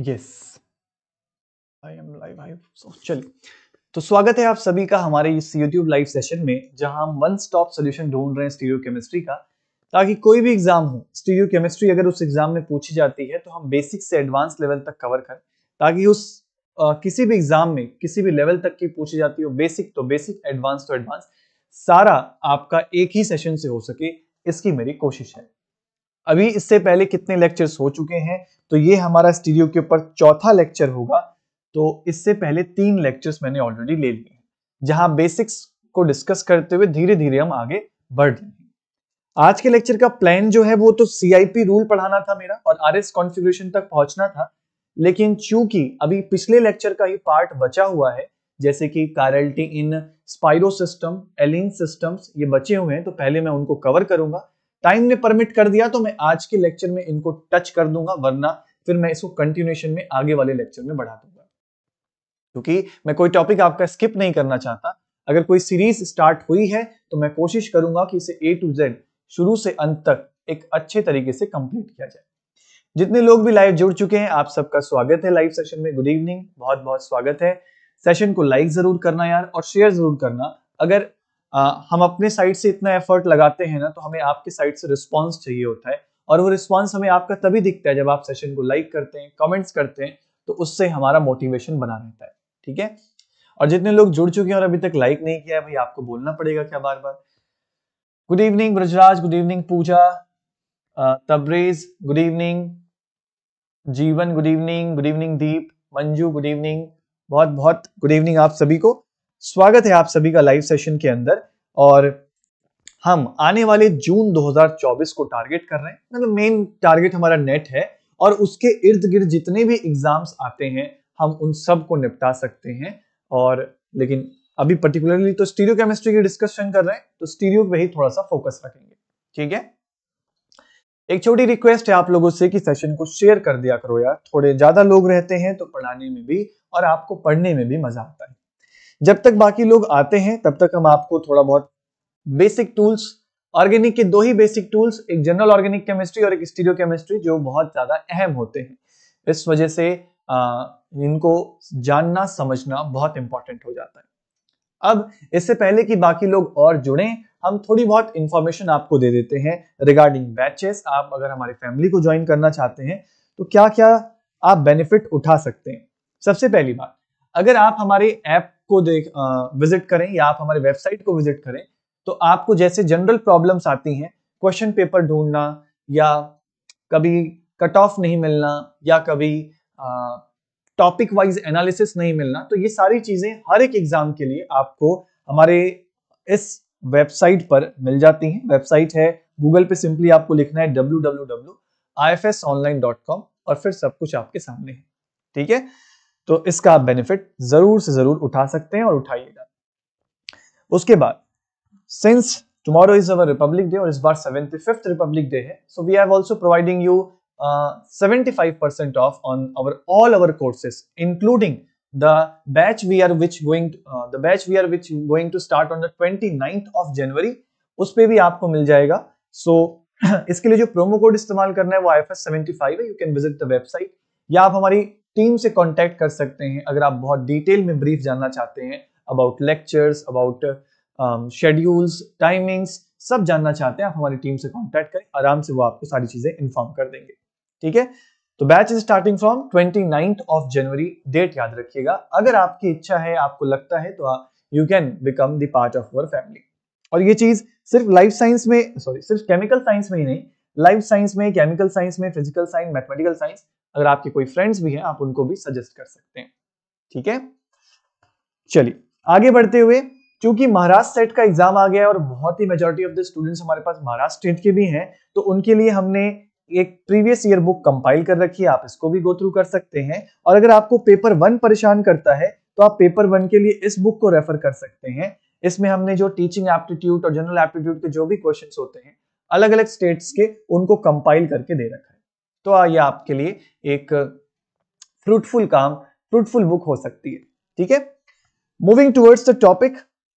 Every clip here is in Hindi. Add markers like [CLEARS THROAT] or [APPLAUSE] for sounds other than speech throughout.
Yes I am live I so चलिए तो स्वागत है आप सभी का हमारे इस YouTube लाइव सेशन में जहां हम वन स्टॉप सोल्यूशन ढूंढ रहे हैं स्टीरियो केमिस्ट्री का ताकि कोई भी एग्जाम हो स्टीरियो केमिस्ट्री अगर उस एग्जाम में पूछी जाती है तो हम बेसिक से एडवांस लेवल तक कवर कर ताकि उस आ, किसी भी एग्जाम में किसी भी लेवल तक की पूछी जाती हो बेसिक तो बेसिक एडवांस तो एडवांस सारा आपका एक ही सेशन से हो सके इसकी मेरी कोशिश है अभी इससे पहले कितने लेक्चर्स हो चुके हैं तो ये हमारा स्टीडियो के ऊपर चौथा लेक्चर होगा तो इससे पहले तीन लेक्चर्स मैंने ऑलरेडी ले लिए जहां बेसिक्स को डिस्कस करते हुए धीरे धीरे हम आगे बढ़ रहे हैं आज के लेक्चर का प्लान जो है वो तो सी रूल पढ़ाना था मेरा और आर एस कॉन्फिग्रेशन तक पहुंचना था लेकिन चूंकि अभी पिछले लेक्चर का ही पार्ट बचा हुआ है जैसे कि chirality in spiro system allene systems ये बचे हुए हैं तो पहले मैं उनको कवर करूंगा टाइम ने परमिट कर दिया तो मैं आज के लेक्चर में इनको टच कर दूंगा वरना फिर मैं इसको कंटिन्यूएशन में आगे वाले लेक्चर में बढ़ा दूंगा क्योंकि मैं कोई टॉपिक आपका स्किप नहीं करना चाहता अगर कोई सीरीज स्टार्ट हुई है तो मैं कोशिश करूंगा कि इसे ए टू जेड शुरू से अंत तक एक अच्छे तरीके से कंप्लीट किया जाए जितने लोग भी लाइव जुड़ चुके हैं आप सबका स्वागत है लाइव सेशन में गुड इवनिंग बहुत बहुत स्वागत है सेशन को लाइक जरूर करना यार और शेयर जरूर करना अगर हम अपने साइड से इतना एफर्ट लगाते हैं ना तो हमें आपके साइड से रिस्पॉन्स चाहिए होता है और वो रिस्पॉन्स हमें आपका तभी दिखता है जब आप सेशन को लाइक करते हैं कमेंट्स करते हैं तो उससे हमारा मोटिवेशन बना रहता है ठीक है और जितने लोग जुड़ चुके हैं और अभी तक लाइक नहीं किया है भाई आपको बोलना पड़ेगा क्या बार बार good evening Brajraj good evening Puja Tabrez good evening Jeevan good evening good evening Deep Manju good evening बहुत बहुत गुड इवनिंग आप सभी को स्वागत है आप सभी का लाइव सेशन के अंदर और हम आने वाले जून 2024 को टारगेट कर रहे हैं मतलब मेन टारगेट हमारा नेट है और उसके इर्द गिर्द जितने भी एग्जाम्स आते हैं हम उन सब को निपटा सकते हैं और लेकिन अभी पर्टिकुलरली तो स्टीरियो केमिस्ट्री की डिस्कशन कर रहे हैं तो स्टीरियो पे ही थोड़ा सा फोकस रखेंगे ठीक है एक छोटी रिक्वेस्ट है आप लोगों से कि सेशन को शेयर कर दिया करो यार थोड़े ज्यादा लोग रहते हैं तो पढ़ाने में भी और आपको पढ़ने में भी मजा आता है जब तक बाकी लोग आते हैं तब तक हम आपको थोड़ा बहुत बेसिक टूल्स ऑर्गेनिक के दो ही बेसिक टूल्स एक जनरल ऑर्गेनिक केमिस्ट्री और एक स्टीरियो केमिस्ट्री जो बहुत ज्यादा अहम होते हैं इस वजह से आ, इनको जानना समझना बहुत इंपॉर्टेंट हो जाता है अब इससे पहले कि बाकी लोग और जुड़े हम थोड़ी बहुत इंफॉर्मेशन आपको दे देते हैं रिगार्डिंग बैचेस आप अगर हमारी फैमिली को ज्वाइन करना चाहते हैं तो क्या क्या आप बेनिफिट उठा सकते हैं सबसे पहली बात अगर आप हमारे ऐप को देख विजिट करें या आप हमारे वेबसाइट को विजिट करें तो आपको जैसे जनरल प्रॉब्लम्स आती हैं क्वेश्चन पेपर ढूंढना या कभी कट ऑफ नहीं मिलना या कभी टॉपिक वाइज एनालिसिस नहीं मिलना तो ये सारी चीजें हर एक एग्जाम के लिए आपको हमारे इस वेबसाइट पर मिल जाती हैं वेबसाइट है गूगल पे सिंपली आपको लिखना है डब्ल्यू और फिर सब कुछ आपके सामने है ठीक है तो इसका आप बेनिफिट जरूर से जरूर उठा सकते हैं और उठाइएगा उसके बाद since tomorrow is our republic day और इस बार सेवेंटी फिफ्थ रिपब्लिक डे है so we have providing you seventy five percent off on our all our courses including the batch we are which going the batch we are which going to start on the twenty ninth of January उस पर भी आपको मिल जाएगा सो so, [CLEARS THROAT] इसके लिए जो प्रोमो कोड इस्तेमाल करना है वो I F S seventy five है you can visit the website या आप हमारी टीम से कॉन्टैक्ट कर सकते हैं अगर आप बहुत डिटेल में ब्रीफ जानना चाहते हैं about lectures about schedules timings सब जानना चाहते हैं आप हमारी टीम से कॉन्टैक्ट करें आराम से वो आपको सारी चीजें इन्फॉर्म कर देंगे ठीक है तो batch is starting from twenty of January date याद रखिएगा अगर आपकी इच्छा है आपको लगता है तो you can become the part of our family और ये चीज सिर्फ लाइफ साइंस में सॉरी सिर्फ केमिकल साइंस में ही नहीं लाइफ साइंस में केमिकल साइंस में फिजिकल साइंस मैथमेटिकल साइंस अगर आपके कोई फ्रेंड्स भी हैं आप उनको भी सजेस्ट कर सकते हैं ठीक है चलिए आगे बढ़ते हुए क्योंकि महाराष्ट्र सेट का एग्जाम आ गया है और बहुत ही मेजोरिटी ऑफ द स्टूडेंट्स हमारे पास महाराष्ट्र स्टेट के भी हैं तो उनके लिए हमने एक प्रीवियस ईयर बुक कंपाइल कर रखी है आप इसको भी गो थ्रू कर सकते हैं और अगर आपको पेपर वन परेशान करता है तो आप पेपर वन के लिए इस बुक को रेफर कर सकते हैं इसमें हमने जो टीचिंग एप्टीट्यूड और जनरल एप्टीट्यूड के जो भी क्वेश्चन होते हैं अलग अलग स्टेट्स के उनको कंपाइल करके दे रखा है तो ये आपके लिए एक फ्रूटफुल काम फ्रूटफुल बुक हो सकती है ठीक है मूविंग टूवर्ड्स द टॉपिक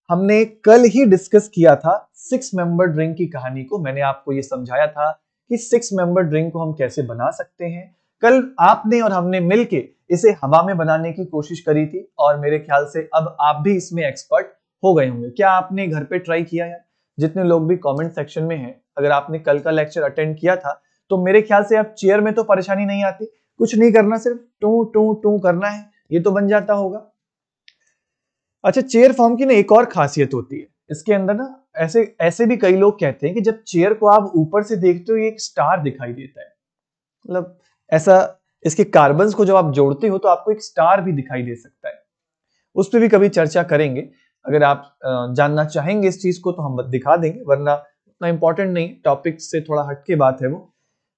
हमने कल ही डिस्कस किया था सिक्स मेंबर ड्रिंक की कहानी को मैंने आपको ये समझाया था कि सिक्स मेंबर ड्रिंक को हम कैसे बना सकते हैं कल आपने और हमने मिलके इसे हवा में बनाने की कोशिश करी थी और मेरे ख्याल से अब आप भी इसमें एक्सपर्ट हो गए होंगे क्या आपने घर पे ट्राई किया यार जितने लोग भी कमेंट सेक्शन में हैं अगर आपने कल का लेक्चर अटेंड किया था तो मेरे ख्याल से अब चेयर में तो परेशानी नहीं आती कुछ नहीं करना सिर्फ टू टू टू करना है ये तो बन जाता होगा अच्छा चेयर फॉर्म की ना एक और खासियत होती है इसके अंदर ना ऐसे ऐसे भी कई लोग कहते हैं कि जब चेयर को आप ऊपर से देखते हो ये एक स्टार दिखाई देता है मतलब ऐसा इसके कार्बन को जब आप जोड़ते हो तो आपको एक स्टार भी दिखाई दे सकता है उस पर भी कभी चर्चा करेंगे अगर आप जानना चाहेंगे इस चीज को तो हम दिखा देंगे वरना उतना इंपॉर्टेंट नहीं टॉपिक से थोड़ा हटके बात है वो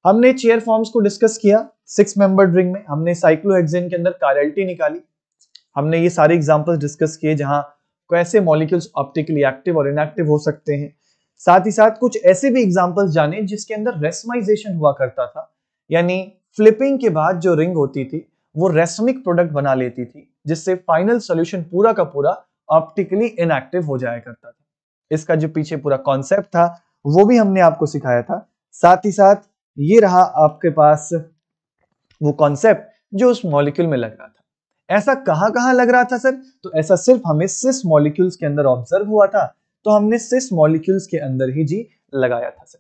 हमने चेयर फॉर्म्स को डिस्कस किया सिक्स मेंबर ड्रिंग में हमने साइक्लोहेक्सेन के अंदर कारल्टी निकाली हमने ये सारे एग्जाम्पल्स डिस्कस किए जहां कैसे मॉलिक्यूल्स ऑप्टिकली एक्टिव और इनएक्टिव हो सकते हैं साथ ही साथ कुछ ऐसे भी एग्जाम्पल्स जाने जिसके अंदर रेसमाइजेशन हुआ करता था यानी फ्लिपिंग के बाद जो रिंग होती थी वो रेसमिक प्रोडक्ट बना लेती थी जिससे फाइनल सोल्यूशन पूरा का पूरा ऑप्टिकली इनएक्टिव हो जाया करता था इसका जो पीछे पूरा कॉन्सेप्ट था वो भी हमने आपको सिखाया था साथ ही साथ ये रहा आपके पास वो कॉन्सेप्ट जो उस मॉलिक्यूल में लग रहा था ऐसा कहां कहां लग रहा था सर तो ऐसा सिर्फ हमें सिस मॉलिक्यूल्स के अंदर ऑब्जर्व हुआ था तो हमने सिस मॉलिक्यूल्स के अंदर ही जी लगाया था सर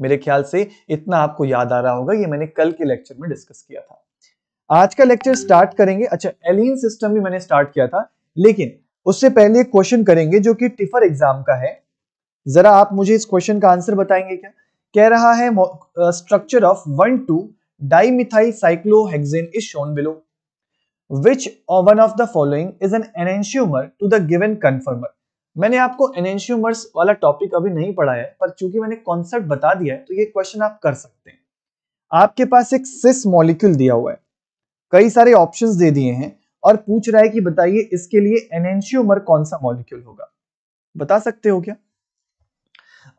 मेरे ख्याल से इतना आपको याद आ रहा होगा ये मैंने कल के लेक्चर में डिस्कस किया था आज का लेक्चर स्टार्ट करेंगे अच्छा एलिन सिस्टम भी मैंने स्टार्ट किया था लेकिन उससे पहले एक क्वेश्चन करेंगे जो कि टिफर एग्जाम का है जरा आप मुझे इस क्वेश्चन का आंसर बताएंगे क्या कह रहा है structure of one two dimethyl cyclohexane is shown below which one of the following is an enantiomer to the given conformer मैंने आपको एनेंशियोमर्स वाला टॉपिक अभी नहीं पढ़ाया है पर चूंकि मैंने कॉन्सेप्ट बता दिया है तो ये क्वेश्चन आप कर सकते हैं आपके पास एक सिस मॉलिक्यूल दिया हुआ है कई सारे ऑप्शंस दे दिए हैं और पूछ रहा है कि बताइए इसके लिए एनेंशियोमर कौन सा मॉलिक्यूल होगा बता सकते हो क्या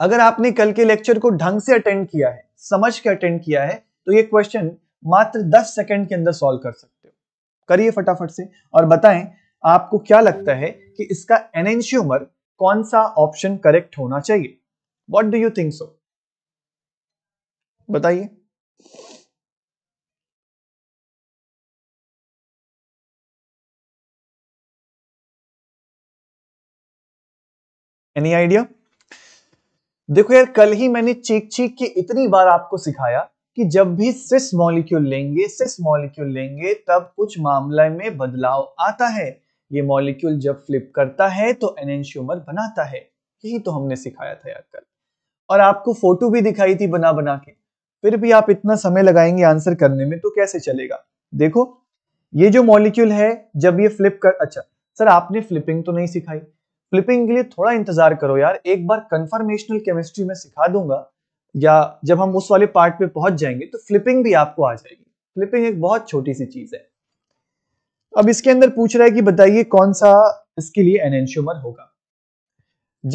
अगर आपने कल के लेक्चर को ढंग से अटेंड किया है समझ के अटेंड किया है तो ये क्वेश्चन मात्र 10 सेकंड के अंदर सॉल्व कर सकते हो करिए फटाफट से और बताएं आपको क्या लगता है कि इसका एनेंशियोमर कौन सा ऑप्शन करेक्ट होना चाहिए what do you think so बताइए एनी आइडिया देखो यार कल ही मैंने चीख चीख के इतनी बार आपको सिखाया कि जब भी सिस मॉलिक्यूल लेंगे सिस मॉलिक्यूल लेंगे तब कुछ मामला में बदलाव आता है ये मॉलिक्यूल जब फ्लिप करता है तो एनेंश्यूमर बनाता है यही तो हमने सिखाया था यार कल और आपको फोटो भी दिखाई थी बना बना के फिर भी आप इतना समय लगाएंगे आंसर करने में तो कैसे चलेगा देखो ये जो मॉलिक्यूल है जब ये फ्लिप कर अच्छा सर आपने फ्लिपिंग तो नहीं सिखाई फ्लिपिंग के लिए थोड़ा इंतजार करो यार एक बार कंफर्मेशनल केमिस्ट्री में सिखा दूंगा या जब हम उस वाले पार्ट पे पहुंच जाएंगे तो फ्लिपिंग भी आपको आ जाएगी फ्लिपिंग एक बहुत छोटी सी चीज है अब इसके अंदर पूछ रहा है कि बताइए कौन सा इसके लिए एनेंशियोमर होगा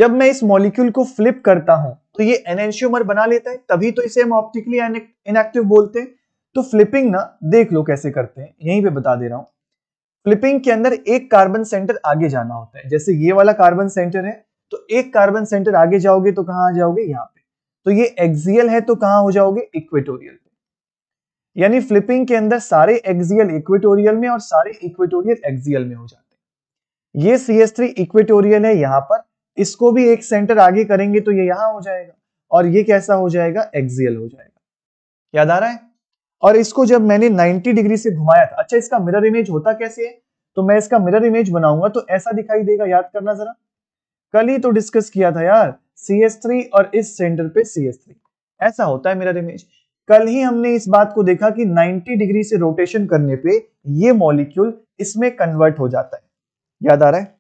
जब मैं इस मॉलिक्यूल को फ्लिप करता हूं तो ये एनेंशियोमर बना लेता है तभी तो इसे हम ऑप्टिकली इनएक्टिव बोलते हैं तो फ्लिपिंग ना देख लो कैसे करते हैं यहीं पे बता दे रहा हूं फ्लिपिंग के अंदर एक कार्बन सेंटर आगे जाना होता है जैसे ये वाला कार्बन सेंटर है तो एक कार्बन सेंटर आगे जाओगे तो कहां आ जाओगे यहां पे तो ये एक्सियल है तो कहां हो जाओगे इक्वेटोरियल पे यानी फ्लिपिंग के अंदर सारे एक्सियल इक्वेटोरियल में और सारे इक्वेटोरियल एक्सियल में हो जाते हैं ये सी एस थ्री इक्वेटोरियल है यहाँ पर इसको भी एक सेंटर आगे करेंगे तो ये यहां हो जाएगा और ये कैसा हो जाएगा एक्सियल हो जाएगा याद आ रहा है और इसको जब मैंने 90 डिग्री से घुमाया था अच्छा इसका मिरर इमेज होता कैसे है तो मैं इसका मिरर इमेज बनाऊंगा तो ऐसा दिखाई देगा याद करना जरा कल ही तो डिस्कस किया था यार सी और इस सेंटर पे सी ऐसा होता है मिरर इमेज कल ही हमने इस बात को देखा कि 90 डिग्री से रोटेशन करने पे ये मॉलिक्यूल इसमें कन्वर्ट हो जाता है याद आ रहा है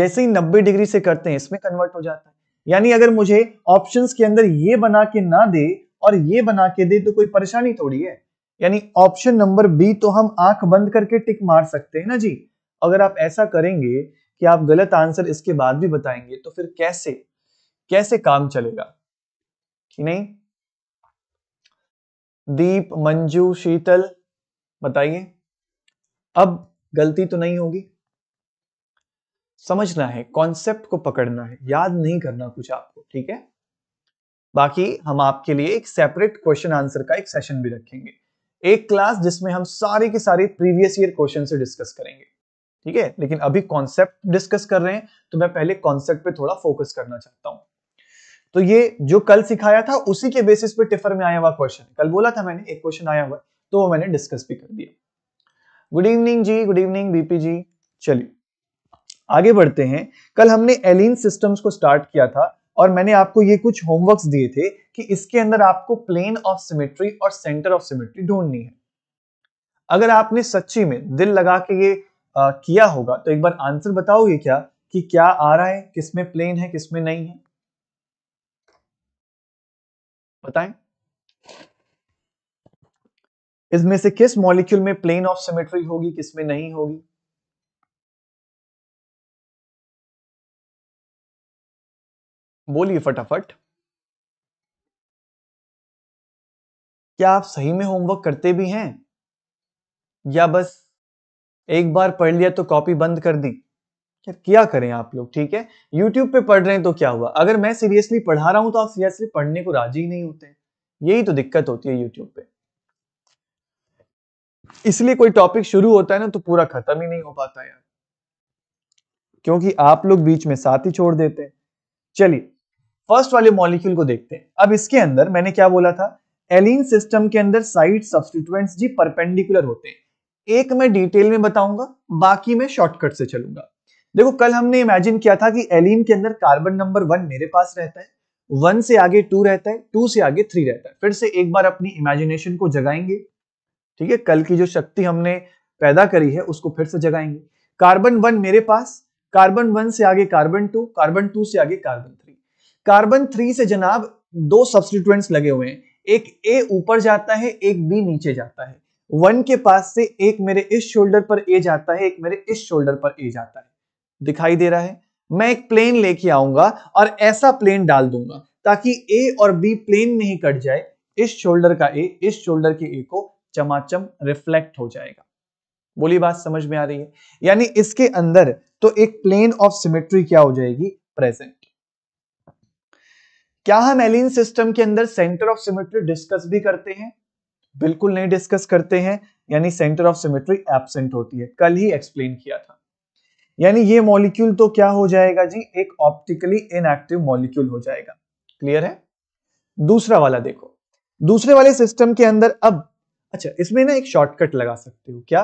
जैसे ही 90 डिग्री से करते हैं इसमें कन्वर्ट हो जाता है यानी अगर मुझे ऑप्शंस के अंदर ये बना के ना दे और ये बना के दे तो कोई परेशानी थोड़ी है यानी ऑप्शन नंबर बी तो हम आंख बंद करके टिक मार सकते हैं ना जी अगर आप ऐसा करेंगे कि आप गलत आंसर इसके बाद भी बताएंगे तो फिर कैसे कैसे काम चलेगा कि नहीं दीप मंजू शीतल बताइए अब गलती तो नहीं होगी समझना है कॉन्सेप्ट को पकड़ना है याद नहीं करना कुछ आपको ठीक है बाकी हम आपके लिए एक सेपरेट क्वेश्चन आंसर का एक सेशन भी रखेंगे एक क्लास जिसमें हम सारे के सारे प्रीवियस ईयर क्वेश्चन से डिस्कस करेंगे ठीक है लेकिन अभी कॉन्सेप्ट डिस्कस कर रहे हैं तो मैं पहले कॉन्सेप्ट पे थोड़ा फोकस करना चाहता हूं तो ये जो कल सिखाया था उसी के बेसिस पे टिफर में आया हुआ क्वेश्चन कल बोला था मैंने एक क्वेश्चन आया हुआ तो वो मैंने डिस्कस भी कर दिया good evening ji good evening BP ji चलिए आगे बढ़ते हैं कल हमने एलिन सिस्टम्स को स्टार्ट किया था और मैंने आपको ये कुछ होमवर्क्स दिए थे कि इसके अंदर आपको प्लेन ऑफ सिमेट्री और सेंटर ऑफ सिमेट्री ढूंढनी है अगर आपने सच्ची में दिल लगा के ये आ, किया होगा तो एक बार आंसर बताओगे क्या कि क्या आ रहा है किसमें प्लेन है किसमें नहीं है बताएं इसमें से किस मॉलिक्यूल में प्लेन ऑफ सिमेट्री होगी किसमें नहीं होगी बोलिए फटाफट क्या आप सही में होमवर्क करते भी हैं या बस एक बार पढ़ लिया तो कॉपी बंद कर दी यार क्या करें आप लोग ठीक है यूट्यूब पे पढ़ रहे हैं तो क्या हुआ अगर मैं सीरियसली पढ़ा रहा हूं तो आप सीरियसली पढ़ने को राजी ही नहीं होते यही तो दिक्कत होती है यूट्यूब पे इसलिए कोई टॉपिक शुरू होता है ना तो पूरा खत्म ही नहीं हो पाता यार क्योंकि आप लोग बीच में साथ ही छोड़ देते हैं चलिए फर्स्ट वाले मॉलिक्यूल को देखते हैं अब इसके अंदर मैंने क्या बोला था एलिन सिस्टम के अंदर साइड सब्सटीट्यूएंट्स जी परपेंडिकुलर होते हैं एक मैं डिटेल में बताऊंगा बाकी मैं शॉर्टकट से चलूंगा देखो कल हमने इमेजिन किया था कि एलिन के अंदर कार्बन नंबर वन मेरे पास रहता है वन से आगे टू रहता है टू से आगे थ्री रहता है फिर से एक बार अपनी इमेजिनेशन को जगाएंगे ठीक है कल की जो शक्ति हमने पैदा करी है उसको फिर से जगाएंगे कार्बन वन मेरे पास कार्बन वन से आगे कार्बन टू कार्बन टू से आगे कार्बन थ्री कार्बन थ्री से जनाब दो सब्सटीट्यूएंट्स लगे हुए हैं एक ए ऊपर जाता है एक बी नीचे जाता है वन के पास से एक मेरे इस शोल्डर पर ए जाता है एक मेरे इस शोल्डर पर ए जाता है दिखाई दे रहा है मैं एक प्लेन लेके आऊंगा और ऐसा प्लेन डाल दूंगा ताकि ए और बी प्लेन में ही कट जाए इस शोल्डर का ए इस शोल्डर के ए को चमाचम रिफ्लेक्ट हो जाएगा बोली बात समझ में आ रही है यानी इसके अंदर तो एक प्लेन ऑफ सिमेट्री क्या हो जाएगी प्रेजेंट क्या हम एलिन सिस्टम के अंदर सेंटर ऑफ सिमेट्री डिस्कस भी करते हैं बिल्कुल नहीं डिस्कस करते हैं यानी सेंटर ऑफ सिमेट्री एबसेंट होती है कल ही एक्सप्लेन किया था यानी ये मॉलिक्यूल तो क्या हो जाएगा जी एक ऑप्टिकली इनएक्टिव मॉलिक्यूल हो जाएगा क्लियर है दूसरा वाला देखो दूसरे वाले सिस्टम के अंदर अब अच्छा इसमें ना एक शॉर्टकट लगा सकते हो क्या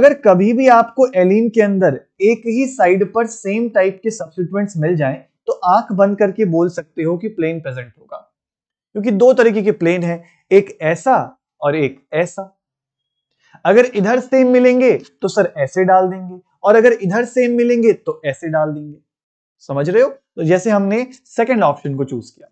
अगर कभी भी आपको एलिन के अंदर एक ही साइड पर सेम टाइप के सब्सिट्यूएंट्स मिल जाएं तो आंख बंद करके बोल सकते हो कि प्लेन प्रेजेंट होगा क्योंकि दो तरीके के प्लेन है एक ऐसा और एक ऐसा अगर इधर सेम मिलेंगे तो सर ऐसे डाल देंगे और अगर इधर सेम मिलेंगे तो ऐसे डाल देंगे समझ रहे हो तो जैसे हमने सेकंड ऑप्शन को चूज किया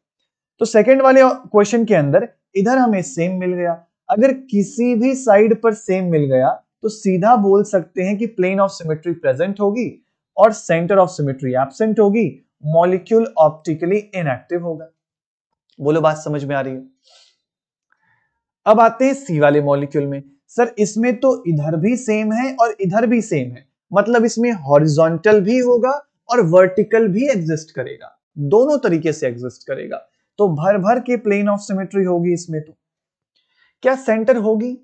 तो सेकंड वाले क्वेश्चन के अंदर इधर हमें सेम मिल गया अगर किसी भी साइड पर सेम मिल गया तो सीधा बोल सकते हैं कि प्लेन ऑफ सिमेट्री प्रेजेंट होगी और सेंटर ऑफ सिमेट्री एबसेंट होगी मॉलिक्यूल ऑप्टिकली इनएक्टिव होगा बोलो बात समझ में आ रही है अब आते हैं सी वाले मॉलिक्यूल में सर इसमें तो इधर भी सेम है और इधर भी सेम है मतलब इसमें हॉरिजॉन्टल भी होगा और वर्टिकल भी एग्जिस्ट करेगा दोनों तरीके से एग्जिस्ट करेगा तो भर भर के प्लेन ऑफ सिमेट्री होगी इसमें तो क्या सेंटर होगी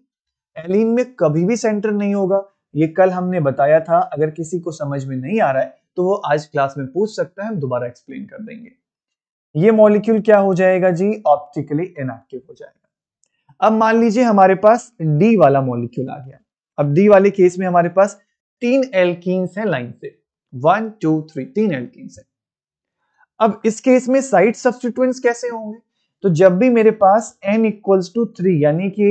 एलिन में कभी भी सेंटर नहीं होगा ये कल हमने बताया था अगर किसी को समझ में नहीं आ रहा है तो वो आज क्लास में पूछ सकते हैं हम दोबारा एक्सप्लेन कर देंगे ये मॉलिक्यूल क्या हो जाएगा जी ऑप्टिकली इनएक्टिव हो जाएगा अब मान लीजिए हमारे पास डी वाला मॉलिक्यूल आ गया अब डी वाले केस में हमारे पास तीन एल्कीन्स हैं लाइन से वन टू थ्री तीन एल्कीन्स हैं अब इस केस में साइड सब्सटीट्यूएंट्स कैसे होंगे तो जब भी मेरे पास एन इक्वल्स टू थ्री यानी कि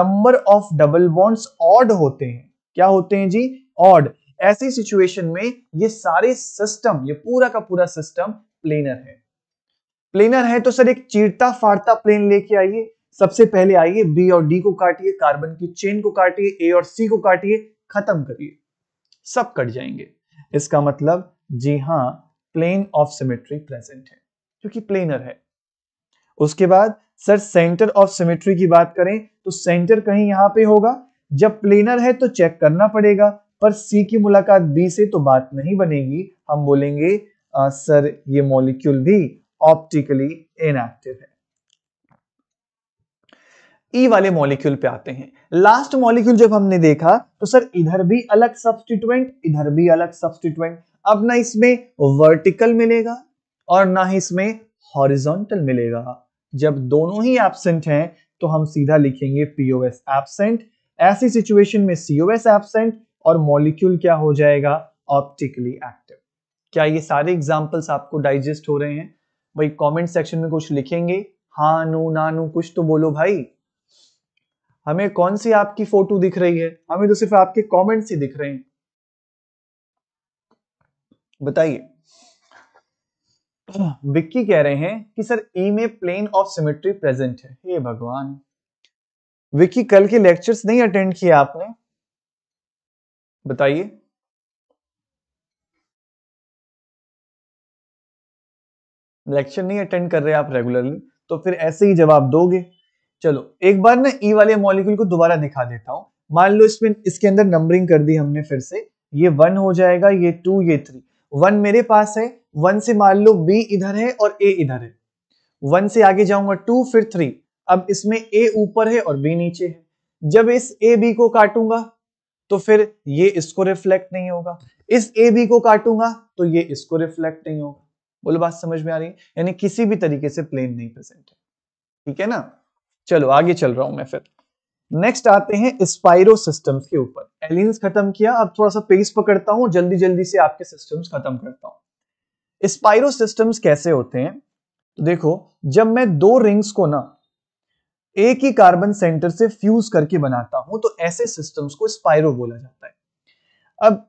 number of double bonds odd होते हैं क्या होते हैं जी ऑड ऐसी सिचुएशन में ये सारे सिस्टम ये पूरा का पूरा सिस्टम प्लेनर है प्लेनर है तो सर एक चीरता फाड़ता प्लेन लेके आइए सबसे पहले आइए बी और डी को काटिए कार्बन की चेन को काटिए ए और सी को काटिए खत्म करिए सब कट जाएंगे इसका मतलब जी हां प्लेन ऑफ सिमेट्री प्रेजेंट है क्योंकि प्लेनर है उसके बाद सर सेंटर ऑफ सिमेट्री की बात करें तो सेंटर कहीं यहां पे होगा जब प्लेनर है तो चेक करना पड़ेगा पर सी की मुलाकात बी से तो बात नहीं बनेगी हम बोलेंगे आ, सर ये मॉलिक्यूल भी ऑप्टिकली इनएक्टिव है ई e वाले मॉलिक्यूल पे आते हैं लास्ट मॉलिक्यूल जब हमने देखा तो सर इधर भी अलग सब्सटीट्यूएंट इधर भी अलग सब्सटीट्यूएंट अब ना इसमें वर्टिकल मिलेगा और ना ही इसमें हॉरिजॉन्टल मिलेगा जब दोनों ही एबसेंट हैं तो हम सीधा लिखेंगे पीओएस एबसेंट ऐसी सिचुएशन में सीओएस एबसेंट और मॉलिक्यूल क्या हो जाएगा ऑप्टिकली एक्टिव क्या ये सारे एग्जाम्पल्स आपको डाइजेस्ट हो रहे हैं भाई कमेंट सेक्शन में कुछ लिखेंगे हाँ नू ना नू कुछ तो बोलो भाई हमें कौन सी आपकी फोटो दिख रही है हमें तो सिर्फ आपके कॉमेंट्स ही दिख रहे हैं बताइए विक्की कह रहे हैं कि सर ई e में प्लेन ऑफ सिमेट्री प्रेजेंट है ये भगवान विक्की कल के लेक्चर्स नहीं अटेंड किए आपने बताइए लेक्चर नहीं अटेंड कर रहे आप रेगुलरली तो फिर ऐसे ही जवाब दोगे चलो एक बार ना ई e वाले मॉलिक्यूल को दोबारा दिखा देता हूं मान लो इसमें इसके अंदर नंबरिंग कर दी हमने फिर से ये वन हो जाएगा ये टू ये थ्री वन मेरे पास है वन से मान लो बी इधर है और ए इधर है वन से आगे जाऊंगा टू फिर थ्री अब इसमें ए ऊपर है और बी नीचे है जब इस ए बी को काटूंगा तो फिर ये इसको रिफ्लेक्ट नहीं होगा इस ए बी को काटूंगा तो ये इसको रिफ्लेक्ट नहीं होगा बोलो बात समझ में आ रही है यानी किसी भी तरीके से प्लेन नहीं प्रेजेंट है ठीक है ना चलो आगे चल रहा हूं मैं फिर नेक्स्ट आते हैं स्पाइरो सिस्टम के ऊपर एलियंस खत्म किया अब थोड़ा सा पेस पकड़ता हूं जल्दी जल्दी से आपके सिस्टम्स खत्म करता हूं स्पाइरो सिस्टम्स कैसे होते हैं तो देखो जब मैं दो रिंग्स को ना एक ही कार्बन सेंटर से फ्यूज करके बनाता हूं तो ऐसे सिस्टम्स को स्पायरो बोला जाता है अब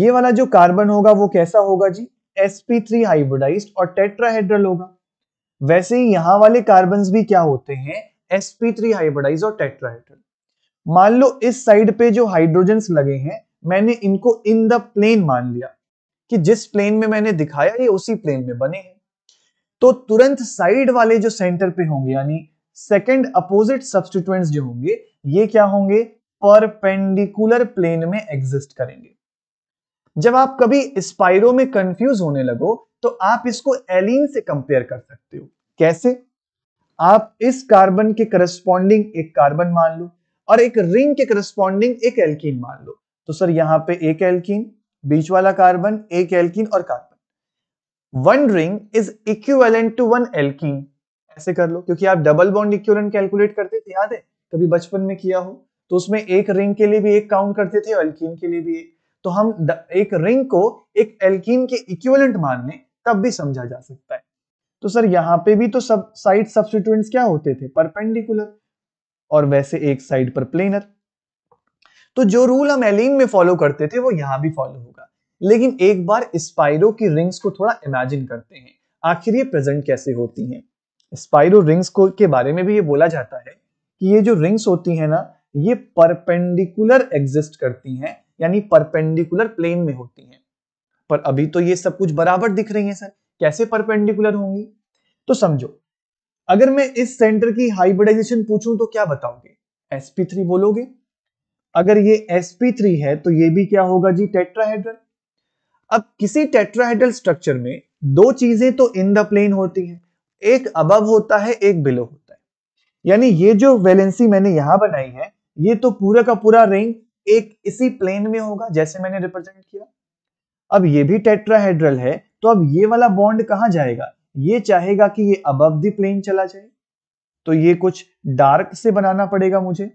ये वाला जो कार्बन होगा वो कैसा होगा जी sp3 हाइब्रिडाइज्ड और टेट्राहेड्रल होगा वैसे ही यहां वाले कार्बन भी क्या होते हैं sp3 हाइब्रिडाइज और टेट्राहेड्रल मान लो इस साइड पे जो हाइड्रोजन लगे हैं मैंने इनको इन द प्लेन मान लिया कि जिस प्लेन में मैंने दिखाया ये उसी प्लेन में बने हैं तो तुरंत साइड वाले जो सेंटर पे होंगे यानी सेकेंड अपोजिट सब्सटीट्यूएंट्स जो होंगे ये क्या होंगे परपेंडिकुलर प्लेन में एग्जिस्ट करेंगे जब आप कभी स्पाइरो में कंफ्यूज होने लगो तो आप इसको एलिन से कंपेयर कर सकते हो कैसे आप इस कार्बन के करस्पॉन्डिंग एक कार्बन मान लो और एक रिंग के करस्पॉन्डिंग एक एल्किन मान लो तो सर यहां पे एक एल्किन बीच वाला कार्बन एक एल्किन और carbon one ring is equivalent to one alkene ऐसे कर लो क्योंकि आप डबल बॉन्ड इक्वलेंट कैलकुलेट करते थे याद है कभी बचपन में किया हो तो उसमें एक रिंग के लिए भी एक काउंट करते थे एल्कीन के लिए भी एक तो हम एक रिंग को एक एल्कीन के इक्वलेंट मान लें तब भी समझा जा सकता है तो सर यहाँ पे भी तो सब साइड सब्सिट्यूएंट्स क्या होते थे परपेंडिकुलर और वैसे एक साइड पर प्लेनर तो जो रूल हम एलिन में फॉलो करते थे वो यहाँ भी फॉलो होगा लेकिन एक बार स्पाइरो की रिंग्स को थोड़ा इमेजिन करते हैं आखिर ये प्रेजेंट कैसे होती हैं स्पाइरो रिंग्स को के बारे में भी ये बोला जाता है कि ये जो रिंग्स होती है ना ये परपेंडिकुलर एग्जिस्ट करती हैं यानी परपेंडिकुलर प्लेन में होती हैं पर अभी तो ये सब कुछ बराबर दिख रही है सर कैसे परपेंडिकुलर होंगी तो समझो अगर मैं इस सेंटर की हाइब्रिडाइजेशन पूछूं तो क्या बताओगे sp3 बोलोगे अगर ये sp3 है तो ये भी क्या होगा जी टेट्राहेड्रल अब किसी टेट्राहेड्रल स्ट्रक्चर में दो चीजें तो इन द प्लेन होती हैं एक अबव होता है एक बिलो होता है यानी ये जो वैलेंसी मैंने यहां बनाई है ये तो पूरा का पूरा रिंग एक इसी प्लेन में होगा जैसे मैंने रिप्रेजेंट किया अब ये भी टेट्राहेड्रल है तो अब ये वाला बॉन्ड कहां जाएगा ये चाहेगा कि ये अबव दी प्लेन चला जाए तो ये कुछ डार्क से बनाना पड़ेगा मुझे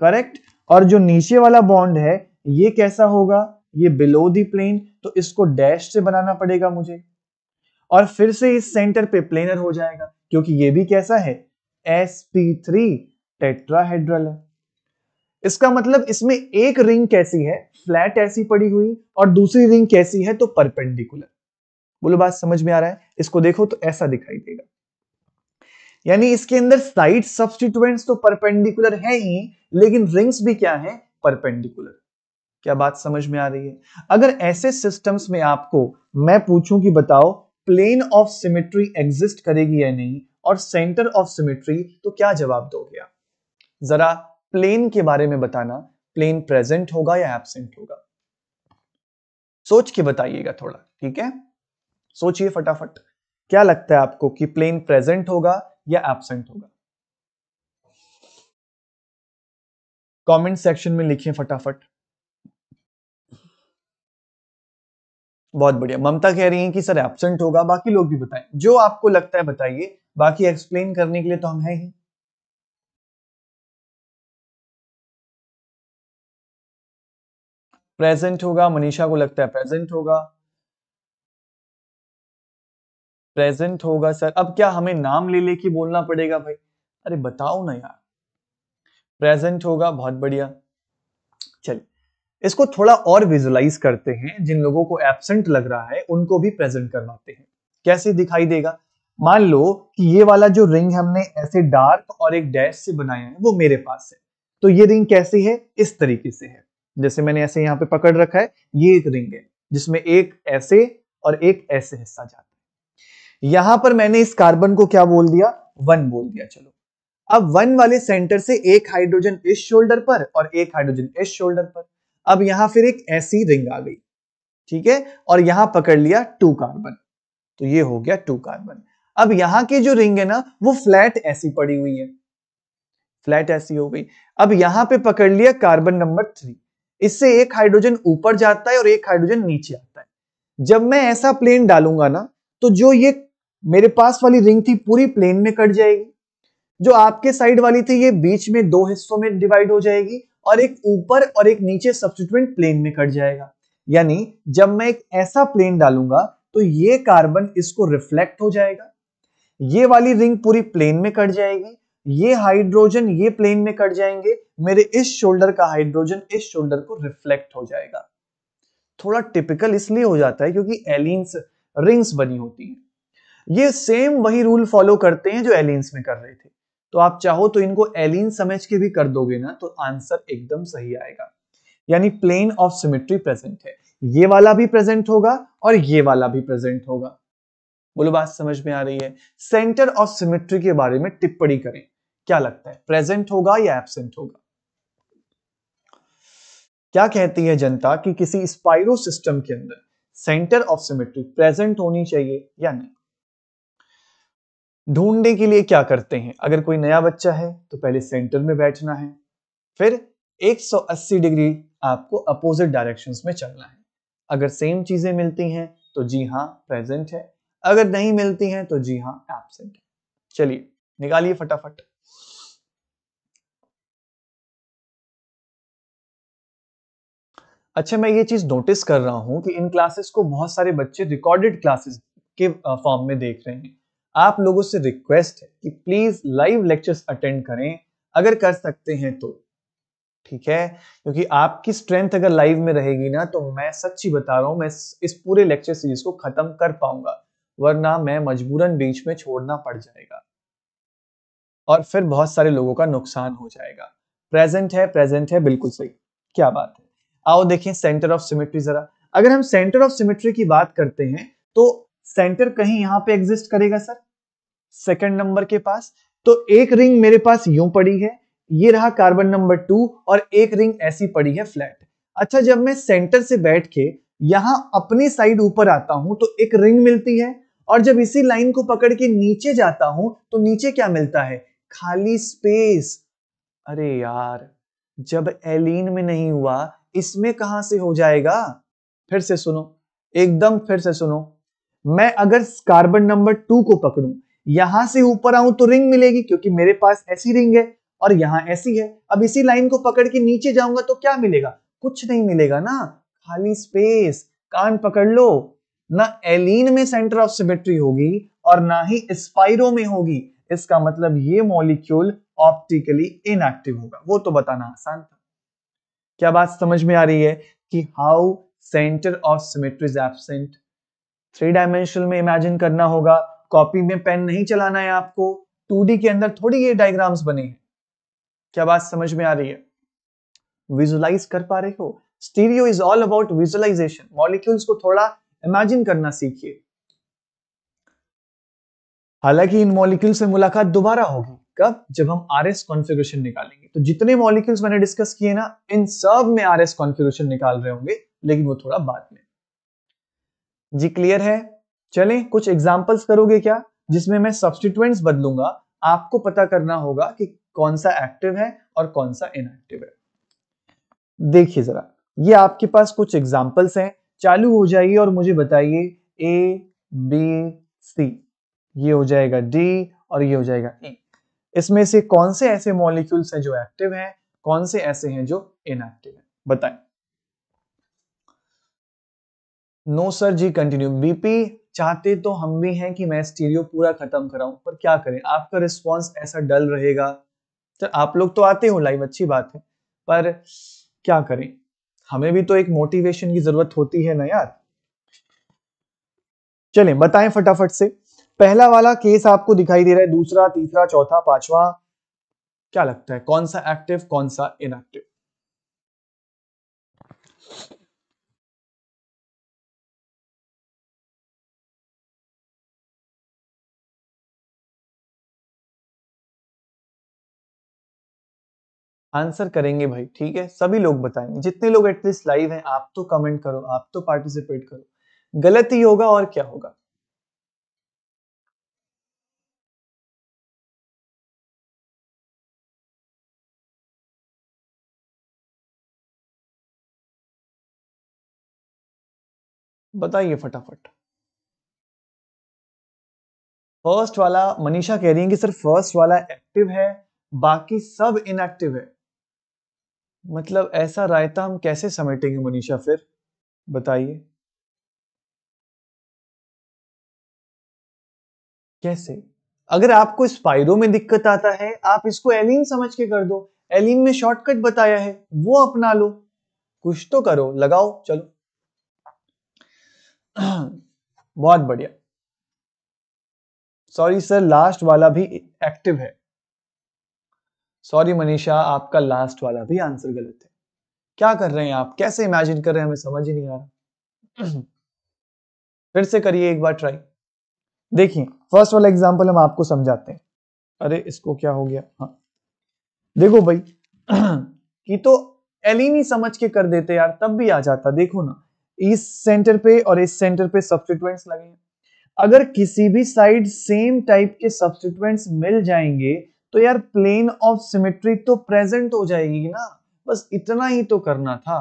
करेक्ट और जो नीचे वाला बॉन्ड है ये कैसा होगा ये बिलो दी प्लेन तो इसको डैश से बनाना पड़ेगा मुझे और फिर से इस सेंटर पे प्लेनर हो जाएगा क्योंकि ये भी कैसा है एस पी थ्री टेट्राहेड्रल है इसका मतलब इसमें एक रिंग कैसी है फ्लैट ऐसी पड़ी हुई और दूसरी रिंग कैसी है तो परपेंडिकुलर बोलो बात समझ में आ रहा है इसको देखो तो ऐसा दिखाई देगा यानी इसके अंदर साइड सब्सटीट्यूएंट्स तो परपेंडिकुलर है ही लेकिन रिंग्स भी क्या है परपेंडिकुलर क्या बात समझ में आ रही है अगर ऐसे सिस्टम्स में आपको मैं पूछूं कि बताओ प्लेन ऑफ सिमेट्री एग्जिस्ट करेगी या नहीं और सेंटर ऑफ सिमेट्री तो क्या जवाब दोगे आप जरा प्लेन के बारे में बताना प्लेन प्रेजेंट होगा या एबसेंट होगा सोच के बताइएगा थोड़ा ठीक है सोचिए फटाफट क्या लगता है आपको कि प्लेन प्रेजेंट होगा या एबसेंट होगा कमेंट सेक्शन में लिखिए फटाफट बहुत बढ़िया ममता कह रही है कि सर एबसेंट होगा बाकी लोग भी बताएं जो आपको लगता है बताइए बाकी एक्सप्लेन करने के लिए तो हम हैं ही प्रेजेंट होगा मनीषा को लगता है प्रेजेंट होगा प्रेजेंट होगा सर अब क्या हमें नाम ले लेके बोलना पड़ेगा भाई अरे बताओ ना यार प्रेजेंट होगा बहुत बढ़िया चलिए इसको थोड़ा और विजुलाइज करते हैं जिन लोगों को एबसेंट लग रहा है उनको भी प्रेजेंट करवाते हैं कैसे दिखाई देगा मान लो कि ये वाला जो रिंग हमने ऐसे डार्क और एक डैश से बनाया है वो मेरे पास है तो ये रिंग कैसी है इस तरीके से है जैसे मैंने ऐसे यहाँ पे पकड़ रखा है ये एक रिंग है जिसमें एक ऐसे और एक ऐसे हिस्सा जाता है यहां पर मैंने इस कार्बन को क्या बोल दिया वन बोल दिया चलो अब वन वाले सेंटर से एक हाइड्रोजन इस शोल्डर पर और एक हाइड्रोजन इस शोल्डर पर अब यहां फिर एक ऐसी रिंग आ गई ठीक है और यहां पकड़ लिया टू कार्बन तो ये हो गया टू कार्बन अब यहां की जो रिंग है ना वो फ्लैट ऐसी पड़ी हुई है फ्लैट ऐसी हो गई अब यहां पे पकड़ लिया कार्बन नंबर थ्री इससे एक हाइड्रोजन ऊपर जाता है और एक हाइड्रोजन नीचे आता है जब मैं ऐसा प्लेन डालूंगा ना तो जो ये मेरे पास वाली रिंग थी पूरी प्लेन में कट जाएगी जो आपके साइड वाली थी ये बीच में दो हिस्सों में डिवाइड हो जाएगी और एक ऊपर और एक नीचे सब्सिटेंट प्लेन में कट जाएगा यानी जब मैं एक ऐसा प्लेन डालूंगा तो ये कार्बन इसको रिफ्लेक्ट हो जाएगा ये वाली रिंग पूरी प्लेन में कट जाएगी ये हाइड्रोजन ये प्लेन में कट जाएंगे मेरे इस शोल्डर का हाइड्रोजन इस शोल्डर को रिफ्लेक्ट हो जाएगा थोड़ा टिपिकल इसलिए हो जाता है क्योंकि एलिन्स रिंग्स बनी होती है ये सेम वही रूल फॉलो करते हैं जो एलियंस में कर रहे थे तो आप चाहो तो इनको एलिन समझ के भी कर दोगे ना तो आंसर एकदम सही आएगा यानी प्लेन ऑफ सिमेट्री प्रेजेंट है ये वाला भी प्रेजेंट होगा और ये वाला भी प्रेजेंट होगा बोलो बात समझ में आ रही है सेंटर ऑफ सिमेट्री के बारे में टिप्पणी करें क्या लगता है प्रेजेंट होगा या एबसेंट होगा क्या कहती है जनता कि किसी स्पाइरो सिस्टम के अंदर सेंटर ऑफ सिमेट्री प्रेजेंट होनी चाहिए या नहीं ढूंढने के लिए क्या करते हैं अगर कोई नया बच्चा है तो पहले सेंटर में बैठना है फिर 180 डिग्री आपको अपोजिट डायरेक्शंस में चलना है अगर सेम चीजें मिलती हैं तो जी हाँ प्रेजेंट है अगर नहीं मिलती हैं तो जी हाँ एबसेंट है चलिए निकालिए फटाफट अच्छा मैं ये चीज नोटिस कर रहा हूं कि इन क्लासेस को बहुत सारे बच्चे रिकॉर्डेड क्लासेस के फॉर्म में देख रहे हैं आप लोगों से रिक्वेस्ट है कि प्लीज लाइव लेक्चर्स अटेंड करें अगर कर सकते हैं तो ठीक है क्योंकि आपकी स्ट्रेंथ अगर लाइव में रहेगी ना तो मैं सच्ची बता रहा हूं मैं इस पूरे लेक्चर सीरीज को खत्म कर पाऊंगा वरना मैं मजबूरन बीच में छोड़ना पड़ जाएगा और फिर बहुत सारे लोगों का नुकसान हो जाएगा प्रेजेंट है प्रेजेंट है बिल्कुल सही क्या बात है आओ देखें सेंटर ऑफ सिमेट्री जरा अगर हम सेंटर ऑफ सिमेट्री की बात करते हैं तो सेंटर कहीं यहां पे एग्जिस्ट करेगा सर सेकंड नंबर के पास तो एक रिंग मेरे पास यूं पड़ी है ये रहा कार्बन नंबर टू और एक रिंग ऐसी पड़ी है फ्लैट अच्छा जब मैं सेंटर से बैठ के यहां अपनी साइड ऊपर आता हूं तो एक रिंग मिलती है और जब इसी लाइन को पकड़ के नीचे जाता हूं तो नीचे क्या मिलता है खाली स्पेस अरे यार जब एलिन में नहीं हुआ इसमें कहां से हो जाएगा फिर से सुनो एकदम फिर से सुनो मैं अगर कार्बन नंबर टू को पकड़ू यहां से ऊपर आऊं तो रिंग मिलेगी क्योंकि मेरे पास ऐसी रिंग है और यहां ऐसी है अब इसी लाइन को पकड़ के नीचे जाऊंगा तो क्या मिलेगा कुछ नहीं मिलेगा ना खाली स्पेस कान पकड़ लो ना एलिन में सेंटर ऑफ सिमेट्री होगी और ना ही स्पाइरो में होगी इसका मतलब ये मॉलिक्यूल ऑप्टिकली इनएक्टिव होगा वो तो बताना आसान था क्या बात समझ में आ रही है कि how centre of symmetry is absent three dimensional में इमेजिन करना होगा कॉपी में पेन नहीं चलाना है आपको टू के अंदर थोड़ी ये डायग्राम्स बने हैं क्या बात समझ में आ रही है विजुलाइज कर पा रहे हो stereo is all about visualisation molecules को थोड़ा इमेजिन करना सीखिए हालांकि इन मॉलिक्यूल से मुलाकात दोबारा होगी कब जब हम आर एस कॉन्फिग्रेशन निकालेंगे तो जितने मॉलिक्यूल्स मैंने डिस्कस किए ना इन सब में आर एस कॉन्फिग्रेशन निकाल रहे होंगे लेकिन वो थोड़ा बाद में जी क्लियर है चलें कुछ एग्जाम्पल्स करोगे क्या जिसमें मैं सब्सटीट्यूएंट्स बदलूंगा आपको पता करना होगा कि कौन सा एक्टिव है और कौन सा इनएक्टिव है देखिए जरा ये आपके पास कुछ एग्जाम्पल्स हैं चालू हो जाइए और मुझे बताइए ए बी सी ये हो जाएगा डी और ये हो जाएगा ई e। इसमें से कौन से ऐसे मॉलिक्यूल्स हैं जो एक्टिव हैं कौन से ऐसे हैं जो इनएक्टिव हैं बताएं no sir ji continue BP चाहते तो हम भी हैं कि मैं स्टीरियो पूरा खत्म कराऊं पर क्या करें आपका रिस्पांस ऐसा डल रहेगा तो आप लोग तो आते हो लाइव अच्छी बात है पर क्या करें हमें भी तो एक मोटिवेशन की जरूरत होती है ना यार चलें बताएं फटाफट से पहला वाला केस आपको दिखाई दे रहा है दूसरा तीसरा चौथा पांचवा क्या लगता है कौन सा एक्टिव कौन सा इनएक्टिव आंसर करेंगे भाई ठीक है सभी लोग बताएंगे जितने लोग एटलीस्ट लाइव हैं आप तो कमेंट करो आप तो पार्टिसिपेट करो गलत ही होगा और क्या होगा बताइए फटाफट फर्स्ट वाला मनीषा कह रही है कि सर फर्स्ट वाला एक्टिव है बाकी सब इनएक्टिव है मतलब ऐसा रायता हम कैसे समेटेंगे मनीषा फिर बताइए कैसे अगर आपको स्पाइरो में दिक्कत आता है आप इसको एलिन समझ के कर दो एलिन में शॉर्टकट बताया है वो अपना लो कुछ तो करो लगाओ चलो [CLEARS THROAT] बहुत बढ़िया सॉरी सर लास्ट वाला भी एक्टिव है सॉरी मनीषा आपका लास्ट वाला भी आंसर गलत है क्या कर रहे हैं आप कैसे इमेजिन कर रहे हैं हमें समझ ही नहीं आ रहा [CLEARS THROAT] फिर से करिए एक बार ट्राई देखिए फर्स्ट वाला एग्जाम्पल हम आपको समझाते हैं अरे इसको क्या हो गया हाँ देखो भाई कि [CLEARS THROAT] तो एलिन ही समझ के कर देते यार तब भी आ जाता देखो ना इस सेंटर पे और इस सेंटर पे सब्सिटेंट्स लगे हैं अगर किसी भी साइड सेम टाइप के सब्सिटेंट्स मिल जाएंगे तो यार प्लेन ऑफ सिमेट्री तो प्रेजेंट हो जाएगी ना बस इतना ही तो करना था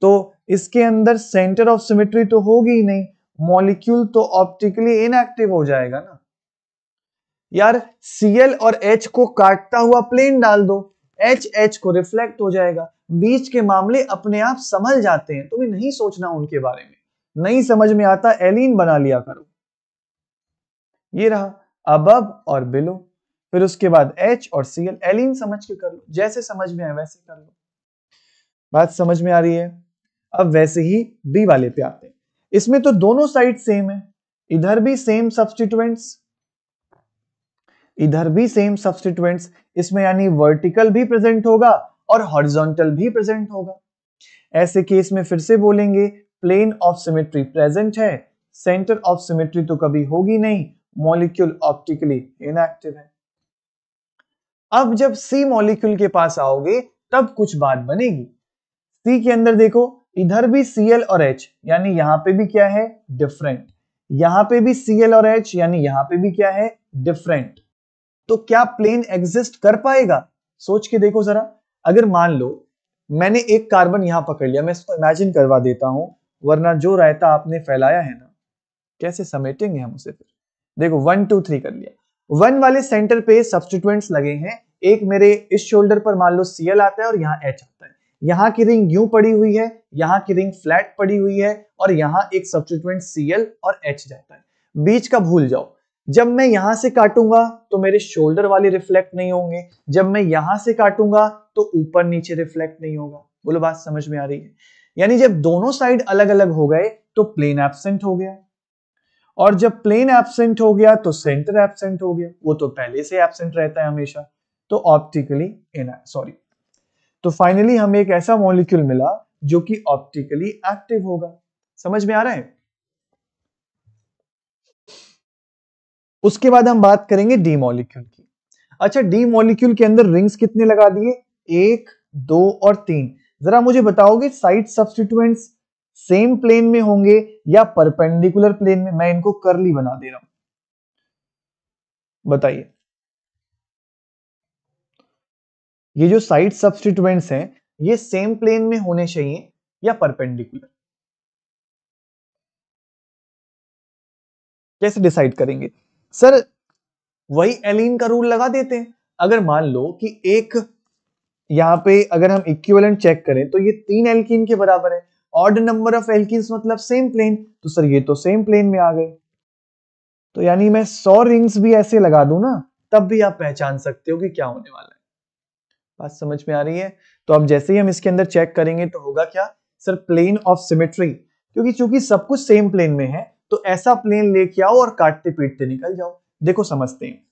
तो इसके अंदर सेंटर ऑफ सिमेट्री तो होगी ही नहीं मॉलिक्यूल तो ऑप्टिकली इनएक्टिव हो जाएगा ना यार सीएल और एच को काटता हुआ प्लेन डाल दो एच एच को रिफ्लेक्ट हो जाएगा बीच के मामले अपने आप समझ जाते हैं तुम्हें नहीं सोचना उनके बारे में नहीं समझ में आता एलिन बना लिया करो ये रहा अबब और बिलो फिर उसके बाद एच और सी एल एलिन समझ के कर लो जैसे समझ में आए वैसे कर लो बात समझ में आ रही है अब वैसे ही बी वाले पे आते हैं इसमें तो दोनों साइड सेम है इधर भी सेम सब्सटीट्यूएंट्स इधर भी सेम सब्सटीट्यूएंट्स इसमें यानी वर्टिकल भी प्रेजेंट होगा और हॉरिजॉन्टल भी प्रेजेंट होगा ऐसे केस में फिर से बोलेंगे प्लेन ऑफ सिमेट्री प्रेजेंट है सेंटर ऑफ सिमेट्री तो कभी होगी नहीं मॉलिक्यूल ऑप्टिकली इनएक्टिव है अब जब सी मॉलिक्यूल के पास आओगे तब कुछ बात बनेगी सी के अंदर देखो इधर भी सीएल और एच यानी यहाँ पे भी क्या है डिफरेंट यहाँ पे भी सी एल और एच यानी यहां पे भी क्या है डिफरेंट तो क्या प्लेन एग्जिस्ट कर पाएगा सोच के देखो जरा अगर मान लो मैंने एक कार्बन यहां पकड़ लिया मैं इसको इमेजिन करवा देता हूं वरना जो रायता आपने फैलाया है ना कैसे समेटेंगे हम उसे फिर देखो वन टू थ्री कर लिया वन वाले सेंटर पे सब्सटीट्यूएंट्स लगे हैं एक मेरे इस शोल्डर पर मान लो सीएल आता है और यहाँ एच आता है यहाँ की रिंग यू पड़ी हुई है यहाँ की रिंग फ्लैट पड़ी हुई है और यहाँ एक सब्सटीट्यूएंट सीएल और एच जाता है बीच का भूल जाओ जब मैं यहां से काटूंगा तो मेरे शोल्डर वाले रिफ्लेक्ट नहीं होंगे जब मैं यहां से काटूंगा तो ऊपर नीचे रिफ्लेक्ट नहीं होगा बोलो बात समझ में आ रही है यानी जब दोनों साइड अलग अलग हो गए तो प्लेन एबसेंट हो गया और जब प्लेन एबसेंट हो गया तो सेंटर एबसेंट हो गया वो तो पहले से एबसेंट रहता है हमेशा तो ऑप्टिकली इन सॉरी तो फाइनली हमें एक ऐसा मॉलिक्यूल मिला जो कि ऑप्टिकली एक्टिव होगा समझ में आ रहा है उसके बाद हम बात करेंगे डी मॉलिक्यूल की अच्छा डी मॉलिक्यूल के अंदर रिंग्स कितने लगा दिए एक दो और तीन जरा मुझे बताओगे साइड सब्सटीट्यूएंट्स सेम प्लेन में होंगे या परपेंडिकुलर प्लेन में मैं इनको करली बना दे रहा हूं बताइए ये जो साइड सब्सटीट्यूएंट्स हैं ये सेम प्लेन में होने चाहिए या परपेंडिकुलर कैसे डिसाइड करेंगे सर वही एलिन का रूल लगा देते हैं अगर मान लो कि एक यहां पे अगर हम इक्विवेलेंट चेक करें तो ये तीन एल्कीन के बराबर है ऑर्ड नंबर ऑफ एल्किन्स मतलब सेम प्लेन तो सर ये तो सेम प्लेन में आ गए तो यानी मैं सौ रिंग्स भी ऐसे लगा दू ना तब भी आप पहचान सकते हो कि क्या होने वाला है बात समझ में आ रही है तो अब जैसे ही हम इसके अंदर चेक करेंगे तो होगा क्या सर प्लेन ऑफ सिमेट्री क्योंकि चूंकि सब कुछ सेम प्लेन में है तो ऐसा प्लेन लेके आओ और काटते पीटते निकल जाओ देखो समझते हैं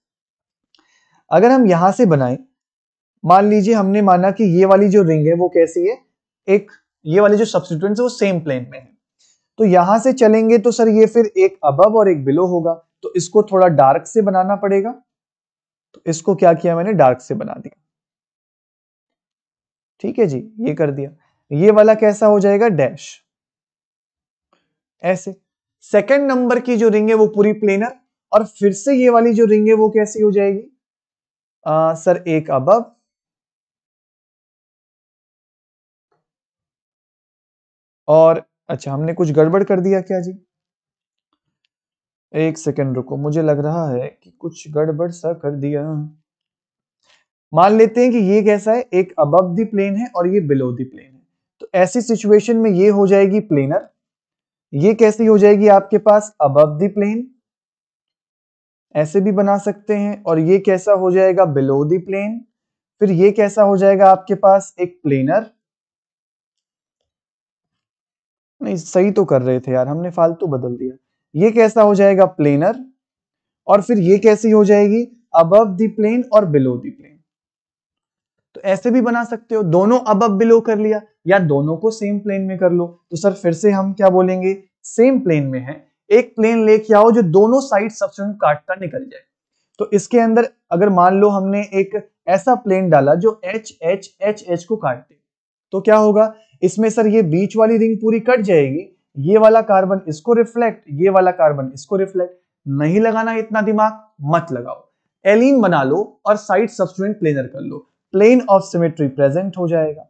अगर हम यहां से बनाए मान लीजिए हमने माना कि ये वाली जो रिंग है वो कैसी है एक ये वाले जो सब्सिट्यूएंट्स है वो सेम प्लेन में है तो यहां से चलेंगे तो सर ये फिर एक अब और एक बिलो होगा तो इसको थोड़ा डार्क से बनाना पड़ेगा तो इसको क्या किया मैंने डार्क से बना दिया ठीक है जी ये कर दिया ये वाला कैसा हो जाएगा डैश ऐसे सेकेंड नंबर की जो रिंग है वो पूरी प्लेनर और फिर से ये वाली जो रिंग है वो कैसी हो जाएगी आ, सर एक अबब और अच्छा हमने कुछ गड़बड़ कर दिया क्या जी एक सेकेंड रुको मुझे लग रहा है कि कुछ गड़बड़ सा कर दिया मान लेते हैं कि ये कैसा है एक अब दी प्लेन है और ये बिलो दी प्लेन है तो ऐसी सिचुएशन में ये हो जाएगी प्लेनर ये कैसी हो जाएगी आपके पास अब दी प्लेन ऐसे भी बना सकते हैं और ये कैसा हो जाएगा बिलो दी प्लेन फिर ये कैसा हो जाएगा आपके पास एक प्लेनर नहीं सही तो कर रहे थे यार हमने फालतू बदल दिया ये कैसा हो जाएगा प्लेनर और फिर ये कैसी हो जाएगी अब द प्लेन और बिलो द प्लेन तो ऐसे भी बना सकते हो दोनों अब बिलो कर लिया या दोनों को सेम प्लेन में कर लो तो सर फिर से हम क्या बोलेंगे सेम प्लेन में है एक प्लेन लेके आओ जो दोनों साइड सबसे काटता निकल जाए तो इसके अंदर अगर मान लो हमने एक ऐसा प्लेन डाला जो एच एच एच एच को काटते तो क्या होगा इसमें सर ये बीच वाली रिंग पूरी कट जाएगी ये वाला कार्बन इसको रिफ्लेक्ट ये वाला कार्बन इसको रिफ्लेक्ट नहीं लगाना इतना दिमाग मत लगाओ एलिन बना लो और साइड सब्सटेंट प्लेनर कर लो प्लेन ऑफ सिमेट्री प्रेजेंट हो जाएगा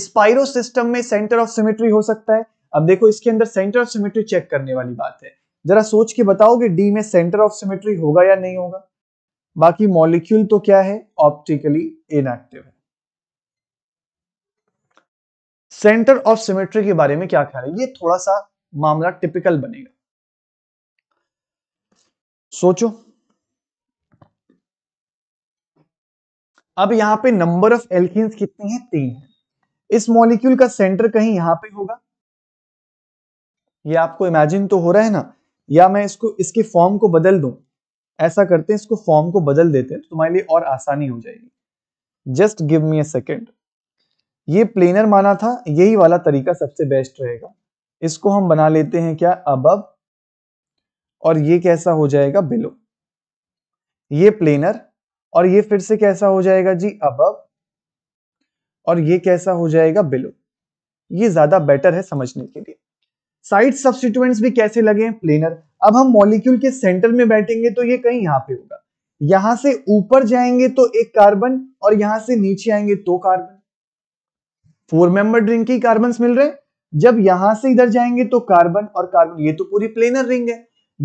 स्पाइरो सिस्टम में सेंटर ऑफ सिमेट्री हो सकता है अब देखो इसके अंदर सेंटर ऑफ सिमेट्री चेक करने वाली बात है जरा सोच के बताओ कि डी में सेंटर ऑफ सिमेट्री होगा या नहीं होगा बाकी मॉलिक्यूल तो क्या है ऑप्टिकली इनएक्टिव है सेंटर ऑफ सिमेट्री के बारे में क्या ख्याल है ये थोड़ा सा मामला टिपिकल बनेगा सोचो अब यहां पे नंबर ऑफ एल्किन्स कितनी है तीन है इस मॉलिक्यूल का सेंटर कहीं यहां पे होगा ये आपको इमेजिन तो हो रहा है ना या मैं इसको इसके फॉर्म को बदल दूं ऐसा करते हैं इसको फॉर्म को बदल देते हैं तो तुम्हारे लिए और आसानी हो जाएगी just give me a second ये प्लेनर माना था यही वाला तरीका सबसे बेस्ट रहेगा इसको हम बना लेते हैं क्या अबव और ये कैसा हो जाएगा बिलो ये प्लेनर और ये फिर से कैसा हो जाएगा जी अबव और ये कैसा हो जाएगा बिलो ये ज्यादा बेटर है समझने के लिए साइड सब्सटीट्यूएंट्स भी कैसे लगे हैं प्लेनर अब हम मॉलिक्यूल के सेंटर में बैठेंगे तो ये कहीं यहां पे होगा यहां से ऊपर जाएंगे तो एक कार्बन और यहां से नीचे आएंगे तो कार्बन फोर मेंबर रिंग के कार्बन मिल रहे हैं जब यहां से इधर जाएंगे तो कार्बन और कार्बन ये तो पूरी प्लेनर रिंग है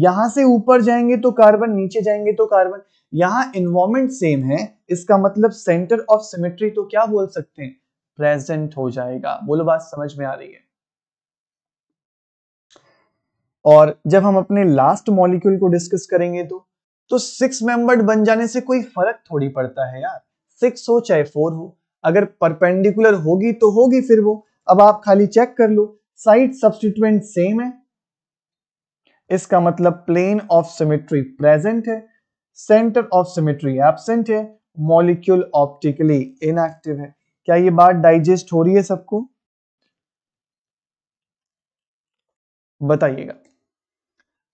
यहां से ऊपर जाएंगे तो कार्बन नीचे जाएंगे तो कार्बन यहां इन्वॉर्मेंट सेम है इसका मतलब सेंटर ऑफ सिमेट्री तो क्या बोल सकते हैं प्रेजेंट हो जाएगा बोलो बात समझ में आ रही है और जब हम अपने लास्ट मॉलिक्यूल को डिस्कस करेंगे तो तो सिक्स मेंबर्ड बन जाने से कोई फर्क थोड़ी पड़ता है यार सिक्स हो चाहे फोर हो अगर परपेंडिकुलर होगी तो होगी फिर वो अब आप खाली चेक कर लो साइड सब्सटीट्यूएंट सेम है इसका मतलब प्लेन ऑफ सिमेट्री प्रेजेंट है सेंटर ऑफ सिमेट्री एबसेंट है मॉलिक्यूल ऑप्टिकली इनएक्टिव है क्या ये बात डाइजेस्ट हो रही है सबको बताइएगा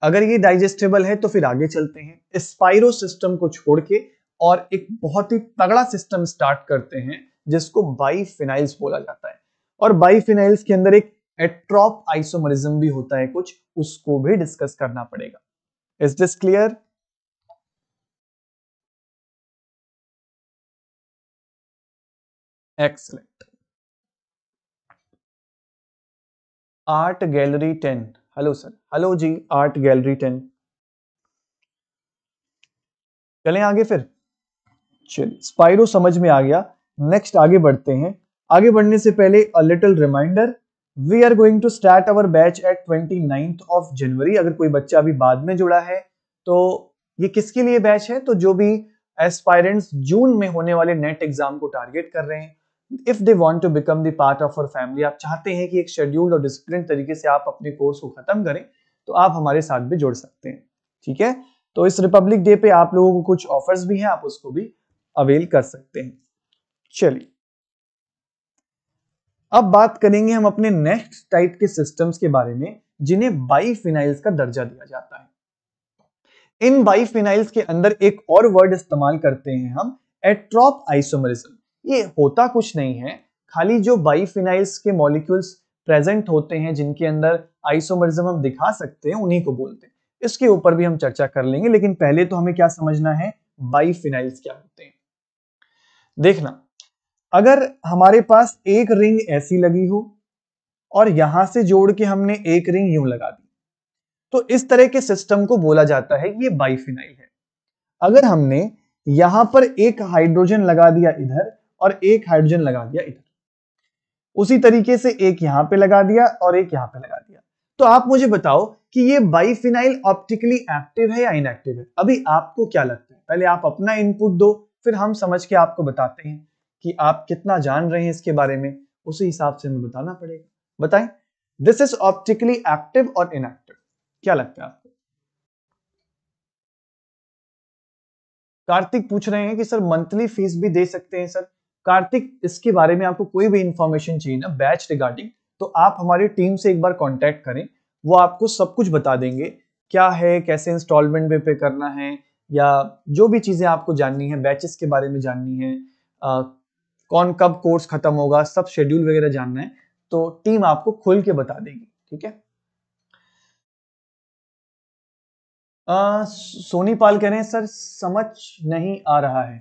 अगर ये डाइजेस्टेबल है तो फिर आगे चलते हैं स्पाइरो सिस्टम को छोड़ के और एक बहुत ही तगड़ा सिस्टम स्टार्ट करते हैं जिसको बाईफिनाइल्स बोला जाता है और बाईफिनाइल्स के अंदर एक एट्रॉप आइसोमरिज्म भी होता है कुछ उसको भी डिस्कस करना पड़ेगा is this clear excellent art gallery ten hello sir hello ji art gallery ten चलें आगे फिर चलिए स्पाइरो समझ में आ गया नेक्स्ट आगे बढ़ते हैं आगे बढ़ने से पहले a little reminder we are going to start our batch at twenty ninth of January अगर कोई बच्चा अभी बाद में जुड़ा है तो ये किसके लिए बैच है तो जो भी एस्पायरेंट्स जून में होने वाले नेट एग्जाम को टारगेट कर रहे हैं if they want to become the part of our family आप चाहते हैं कि एक शेड्यूल्ड और डिसिप्लिन तरीके से आप अपने कोर्स को खत्म करें तो आप हमारे साथ भी जुड़ सकते हैं ठीक है तो इस रिपब्लिक डे पे आप लोगों को कुछ ऑफर्स भी हैं आप उसको भी अवेल कर सकते हैं चलिए अब बात करेंगे हम अपने नेक्स्ट टाइप के सिस्टम्स के बारे में जिन्हें बाईफिनाइल्स का दर्जा दिया जाता है इन बाईफिनाइल्स के अंदर एक और वर्ड इस्तेमाल करते हैं हम एट्रॉप आइसोमरिज्म ये होता कुछ नहीं है खाली जो बाईफिनाइल्स के मॉलिक्यूल्स प्रेजेंट होते हैं जिनके अंदर आइसोमरिज्म हम दिखा सकते हैं उन्हीं को बोलते हैं इसके ऊपर भी हम चर्चा कर लेंगे लेकिन पहले तो हमें क्या समझना है बाईफिनाइल्स क्या होते हैं देखना अगर हमारे पास एक रिंग ऐसी लगी हो और यहां से जोड़ के हमने एक रिंग यूं लगा दी तो इस तरह के सिस्टम को बोला जाता है ये बाइफिनाइल है अगर हमने यहां पर एक हाइड्रोजन लगा दिया इधर और एक हाइड्रोजन लगा दिया इधर उसी तरीके से एक यहां पे लगा दिया और एक यहां पे लगा दिया तो आप मुझे बताओ कि ये बाइफिनाइल ऑप्टिकली एक्टिव है या इनएक्टिव है अभी आपको क्या लगता है पहले आप अपना इनपुट दो फिर हम समझ के आपको बताते हैं कि आप कितना जान रहे हैं इसके बारे में उसी हिसाब से हमें बताना पड़ेगा बताएं दिस इज ऑप्टिकली एक्टिव और इनएक्टिव क्या लगता है आपको कार्तिक पूछ रहे हैं कि सर मंथली फीस भी दे सकते हैं सर कार्तिक इसके बारे में आपको कोई भी इंफॉर्मेशन चाहिए ना बैच रिगार्डिंग तो आप हमारी टीम से एक बार कॉन्टेक्ट करें वो आपको सब कुछ बता देंगे क्या है कैसे इंस्टॉलमेंट में पे करना है या जो भी चीज़ें आपको जाननी है बैचेस के बारे में जाननी है कौन कब कोर्स खत्म होगा सब शेड्यूल वगैरह जानना है तो टीम आपको खुल के बता देगी ठीक है आ, सोनी पाल कह रहे हैं सर समझ नहीं आ रहा है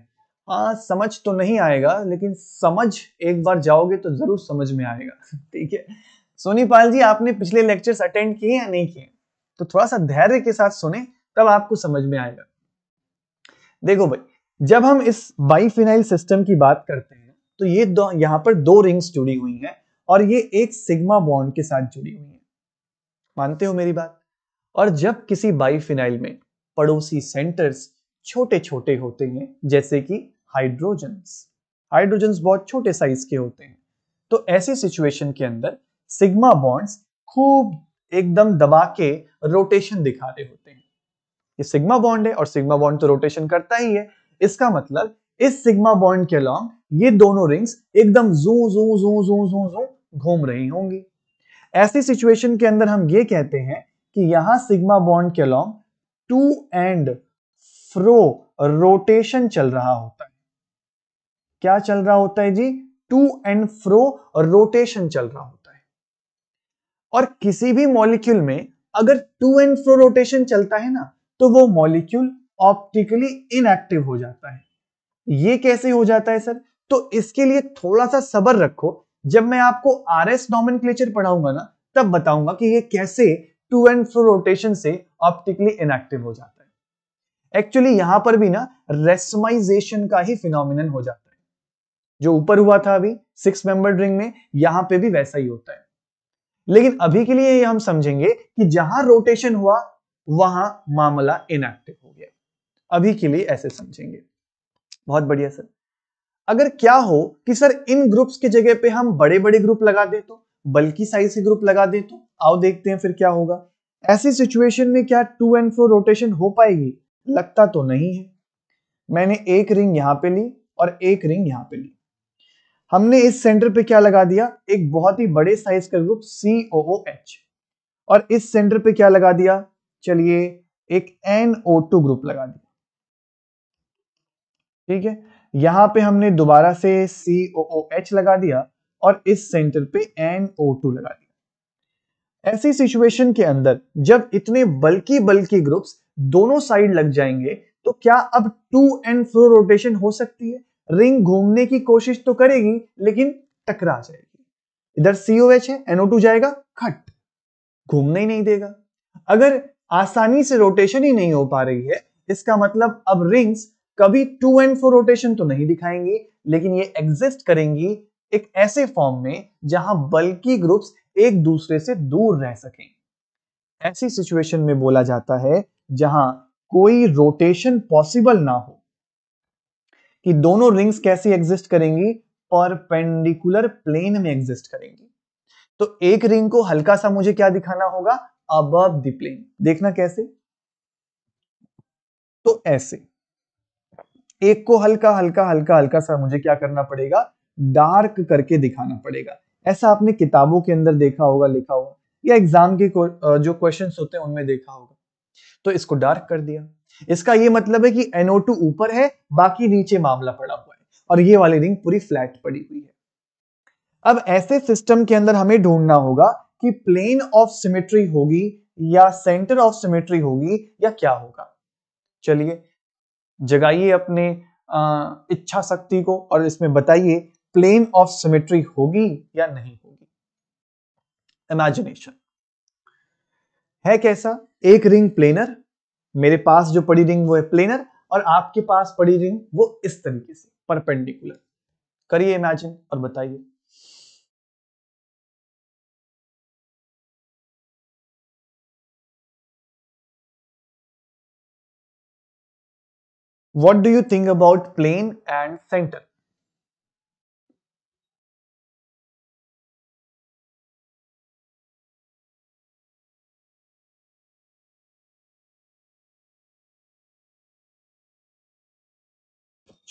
आ, समझ तो नहीं आएगा लेकिन समझ एक बार जाओगे तो जरूर समझ में आएगा [LAUGHS] ठीक है सोनी पाल जी आपने पिछले लेक्चर्स अटेंड किए या नहीं किए तो थोड़ा सा धैर्य के साथ सुने तब आपको समझ में आएगा देखो भाई जब हम इस बाईफिनाइल सिस्टम की बात करते हैं तो ये दो यहाँ पर दो रिंग्स जुड़ी हुई हैं और ये एक सिग्मा बॉन्ड के साथ जुड़ी हुई है मानते हो मेरी बात और जब किसी बाईफिनाइल में पड़ोसी सेंटर्स छोटे छोटे होते हैं जैसे कि हाइड्रोजन्स हाइड्रोजन्स बहुत छोटे साइज के होते हैं तो ऐसी सिचुएशन के अंदर सिग्मा बॉन्ड्स खूब एकदम दबा के रोटेशन दिखा रहे होते हैं ये सिग्मा बॉन्ड है और सिग्मा बॉन्ड तो रोटेशन करता ही है इसका मतलब इस सिग्मा बॉन्ड के अलॉन्ग ये दोनों रिंग्स एकदम जू जू जू जू जू जू घूम रही होंगी ऐसी सिचुएशन के अंदर हम ये कहते हैं कि यहां सिग्मा बॉन्ड के along to and fro rotation चल रहा होता है क्या चल रहा होता है जी टू एंड फ्रो रोटेशन चल रहा होता है और किसी भी मॉलिक्यूल में अगर टू एंड फ्रो रोटेशन चलता है ना तो वो मॉलिक्यूल ऑप्टिकली इनएक्टिव हो जाता है ये कैसे हो जाता है सर तो इसके लिए थोड़ा सा सबर रखो जब मैं आपको आर एस क्लेचर पढ़ाऊंगा ना तब बताऊंगा कि ये कैसे टू एंड फ्रो रोटेशन से ऑप्टिकली इनएक्टिव हो जाता है एक्चुअली यहां पर भी ना रेसमाइजेशन का ही फिनोमिन हो जाता है जो ऊपर हुआ था अभी सिक्स मेंबर रिंग में यहां पे भी वैसा ही होता है लेकिन अभी के लिए ये हम समझेंगे कि जहां रोटेशन हुआ वहां मामला इनएक्टिव हो गया अभी के लिए ऐसे समझेंगे बहुत बढ़िया सर अगर क्या हो कि सर इन ग्रुप्स की जगह पे हम बड़े बड़े ग्रुप लगा दें तो बल्कि साइज के ग्रुप लगा दें तो आओ देखते हैं फिर क्या होगा ऐसी सिचुएशन में क्या टू एंड फोर रोटेशन हो पाएगी लगता तो नहीं है मैंने एक रिंग यहां पे ली और एक रिंग यहां पे ली हमने इस सेंटर पे क्या लगा दिया एक बहुत ही बड़े साइज का ग्रुप सी ओ ओ एच और इस सेंटर पे क्या लगा दिया चलिए एक एन ओ टू ग्रुप लगा दिया ठीक है यहाँ पे हमने दोबारा से सी ओ ओ एच लगा दिया और इस सेंटर पे एन ओ टू लगा दिया ऐसी सिचुएशन के अंदर जब इतने बल्कि बल्कि ग्रुप्स दोनों साइड लग जाएंगे तो क्या अब टू एंड फ्रो रोटेशन हो सकती है रिंग घूमने की कोशिश तो करेगी लेकिन टकरा जाएगी इधर सीओ एच है एनओ टू जाएगा खट घूमने ही नहीं देगा अगर आसानी से रोटेशन ही नहीं हो पा रही है इसका मतलब अब रिंग्स कभी टू एंड फोर रोटेशन तो नहीं दिखाएंगी लेकिन ये एग्जिस्ट करेंगी एक ऐसे फॉर्म में जहां बल्कि ग्रुप्स एक दूसरे से दूर रह सकें ऐसी सिचुएशन में बोला जाता है जहां कोई रोटेशन पॉसिबल ना हो कि दोनों रिंग्स कैसी एग्जिस्ट करेंगी परपेंडिकुलर प्लेन में एग्जिस्ट करेंगी तो एक रिंग को हल्का सा मुझे क्या दिखाना होगा अब द प्लेन देखना कैसे तो ऐसे एक को हल्का हल्का हल्का हल्का सा मुझे क्या करना पड़ेगा डार्क करके दिखाना पड़ेगा ऐसा आपने किताबों के अंदर देखा होगा लिखा होगा या एग्जाम के जो क्वेश्चन होते हैं उनमें देखा होगा तो इसको डार्क कर दिया इसका ये मतलब है कि NO2 ऊपर है बाकी नीचे मामला पड़ा हुआ है और ये वाली रिंग पूरी फ्लैट पड़ी हुई है अब ऐसे सिस्टम के अंदर हमें ढूंढना होगा कि प्लेन ऑफ सिमेट्री होगी या सेंटर ऑफ सिमेट्री होगी या क्या होगा चलिए जगाइए अपने इच्छा शक्ति को और इसमें बताइए प्लेन ऑफ सिमेट्री होगी या नहीं होगी इमेजिनेशन है कैसा एक रिंग प्लेनर मेरे पास जो पड़ी रिंग वो है प्लेनर और आपके पास पड़ी रिंग वो इस तरीके से परपेंडिकुलर करिए इमेजिन और बताइए what do you think about plane and center?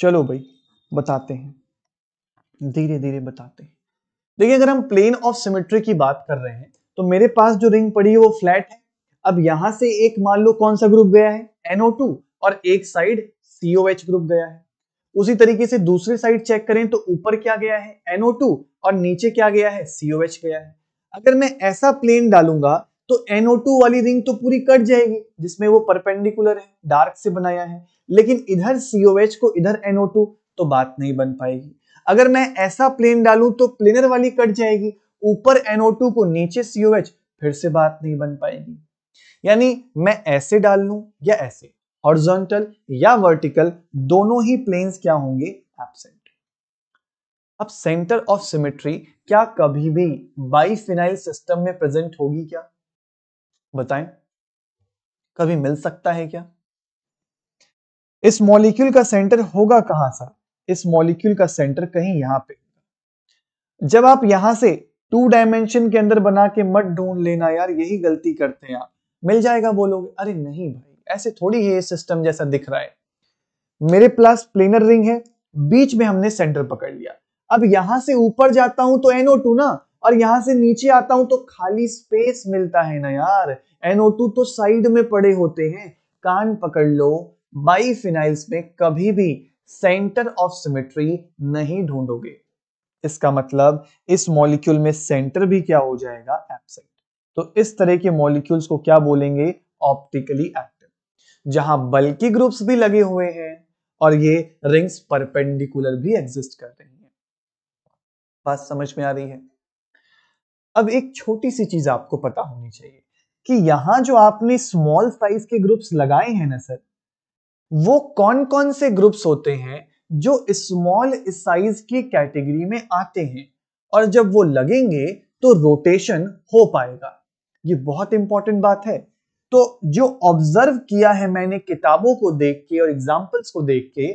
चलो भाई बताते हैं धीरे धीरे बताते हैं देखिए अगर हम प्लेन ऑफ सिमेट्री की बात कर रहे हैं तो मेरे पास जो रिंग पड़ी है वो फ्लैट है अब यहां से एक मान लो कौन सा ग्रुप गया है NO2 और एक साइड सीओएच ग्रुप गया है उसी तरीके से दूसरी साइड चेक करें तो ऊपर क्या गया है NO2 और नीचे क्या गया है COH गया है अगर मैं ऐसा प्लेन डालूंगा तो NO2 वाली रिंग तो पूरी कट जाएगी जिसमें वो परपेंडिकुलर है डार्क से बनाया है लेकिन इधर COH को इधर NO2 तो बात नहीं बन पाएगी अगर मैं ऐसा प्लेन डालूं तो प्लेनर वाली कट जाएगी ऊपर NO2 को नीचे COH फिर से बात नहीं बन पाएगी यानी मैं ऐसे डाल लूं या ऐसे हॉरिजॉन्टल या वर्टिकल दोनों ही प्लेन्स क्या होंगे एबसेंट अब सेंटर ऑफ सिमेट्री क्या कभी भी बाईफिनाइल सिस्टम में प्रेजेंट होगी क्या बताएं कभी मिल सकता है क्या इस मॉलिक्यूल का सेंटर होगा कहां सा इस मॉलिक्यूल का सेंटर कहीं यहां पे जब आप यहां से टू डायमेंशन के अंदर बना के मत ढूंढ लेना यार यही गलती करते हैं आप मिल जाएगा बोलोगे अरे नहीं भाई ऐसे थोड़ी ही सिस्टम जैसा दिख रहा है मेरे प्लस प्लेनर रिंग है बीच में हमने सेंटर पकड़ लिया अब यहां से ऊपर जाता हूं तो NO2 ना और यहां से नीचे आता हूं तो खाली स्पेस मिलता है ना यार NO2 तो साइड में पड़े होते हैं कान पकड़ लो बाईफिनाइल्स में कभी भी सेंटर ऑफ सिमेट्री नहीं ढूंढोगे इसका मतलब इस मॉलिक्यूल में सेंटर भी क्या हो जाएगा एब्सेंट तो इस तरह के मॉलिक्यूल्स को क्या बोलेंगे ऑप्टिकली एब्सेंट जहां बल्कि ग्रुप्स भी लगे हुए हैं और ये रिंग्स परपेंडिकुलर भी एग्जिस्ट कर रही हैं बात समझ में आ रही है अब एक छोटी सी चीज आपको पता होनी चाहिए कि यहां जो आपने स्मॉल साइज के ग्रुप्स लगाए हैं ना सर वो कौन कौन से ग्रुप्स होते हैं जो स्मॉल साइज की कैटेगरी में आते हैं और जब वो लगेंगे तो रोटेशन हो पाएगा ये बहुत इंपॉर्टेंट बात है तो जो ऑब्जर्व किया है मैंने किताबों को देख के और एग्जाम्पल्स को देख के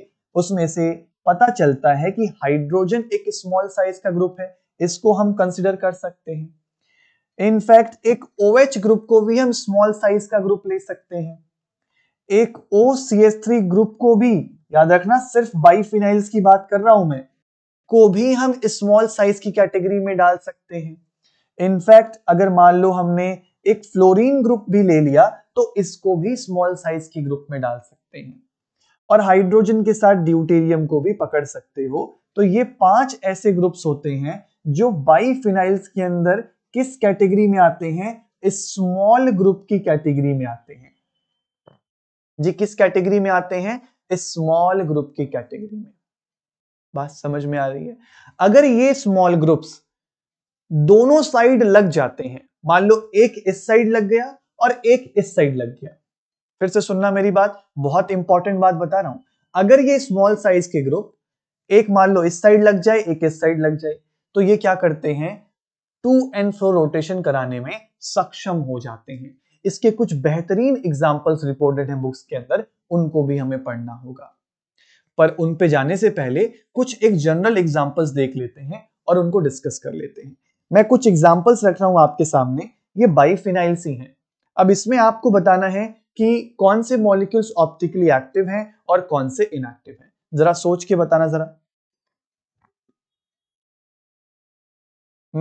उसमें से पता चलता है कि हाइड्रोजन एक स्मॉल साइज का ग्रुप है इसको हम कंसिडर कर सकते हैं इनफैक्ट एक ओ OH ग्रुप को भी हम स्मॉल साइज का ग्रुप ले सकते हैं एक ओ सी ग्रुप को भी याद रखना सिर्फ बाईफिनाइल्स की बात कर रहा हूं मैं को भी हम स्मॉल साइज की कैटेगरी में डाल सकते हैं इनफैक्ट अगर मान लो हमने एक फ्लोरीन ग्रुप भी ले लिया तो इसको भी स्मॉल साइज के ग्रुप में डाल सकते हैं और हाइड्रोजन के साथ ड्यूटेरियम को भी पकड़ सकते हो तो ये पांच ऐसे ग्रुप्स होते हैं जो बाईफिनाइल्स के अंदर किस कैटेगरी में आते हैं इस स्मॉल ग्रुप की कैटेगरी में आते हैं जी किस कैटेगरी में आते हैं इस स्मॉल ग्रुप की कैटेगरी में बात समझ में आ रही है अगर ये स्मॉल ग्रुप्स दोनों साइड लग जाते हैं मान लो एक इस साइड लग गया और एक इस साइड लग गया फिर से सुनना मेरी बात बहुत इंपॉर्टेंट बात बता रहा हूं अगर ये स्मॉल साइज के ग्रुप एक मान लो इस साइड लग जाए एक इस साइड लग जाए तो ये क्या करते हैं टू एंड फ्रो रोटेशन कराने में सक्षम हो जाते हैं इसके कुछ बेहतरीन एग्जाम्पल्स रिपोर्टेड हैं बुक्स के अंदर उनको भी हमें पढ़ना होगा पर उन पे जाने से पहले कुछ एक जनरल एग्जाम्पल्स देख लेते हैं और उनको डिस्कस कर लेते हैं मैं कुछ एग्जाम्पल्स रख रहा हूँ आपके सामने ये बाईफिनाइल्स ही हैं अब इसमें आपको बताना है कि कौन से मॉलिक्यूल्स ऑप्टिकली एक्टिव हैं और कौन से इनएक्टिव हैं जरा सोच के बताना जरा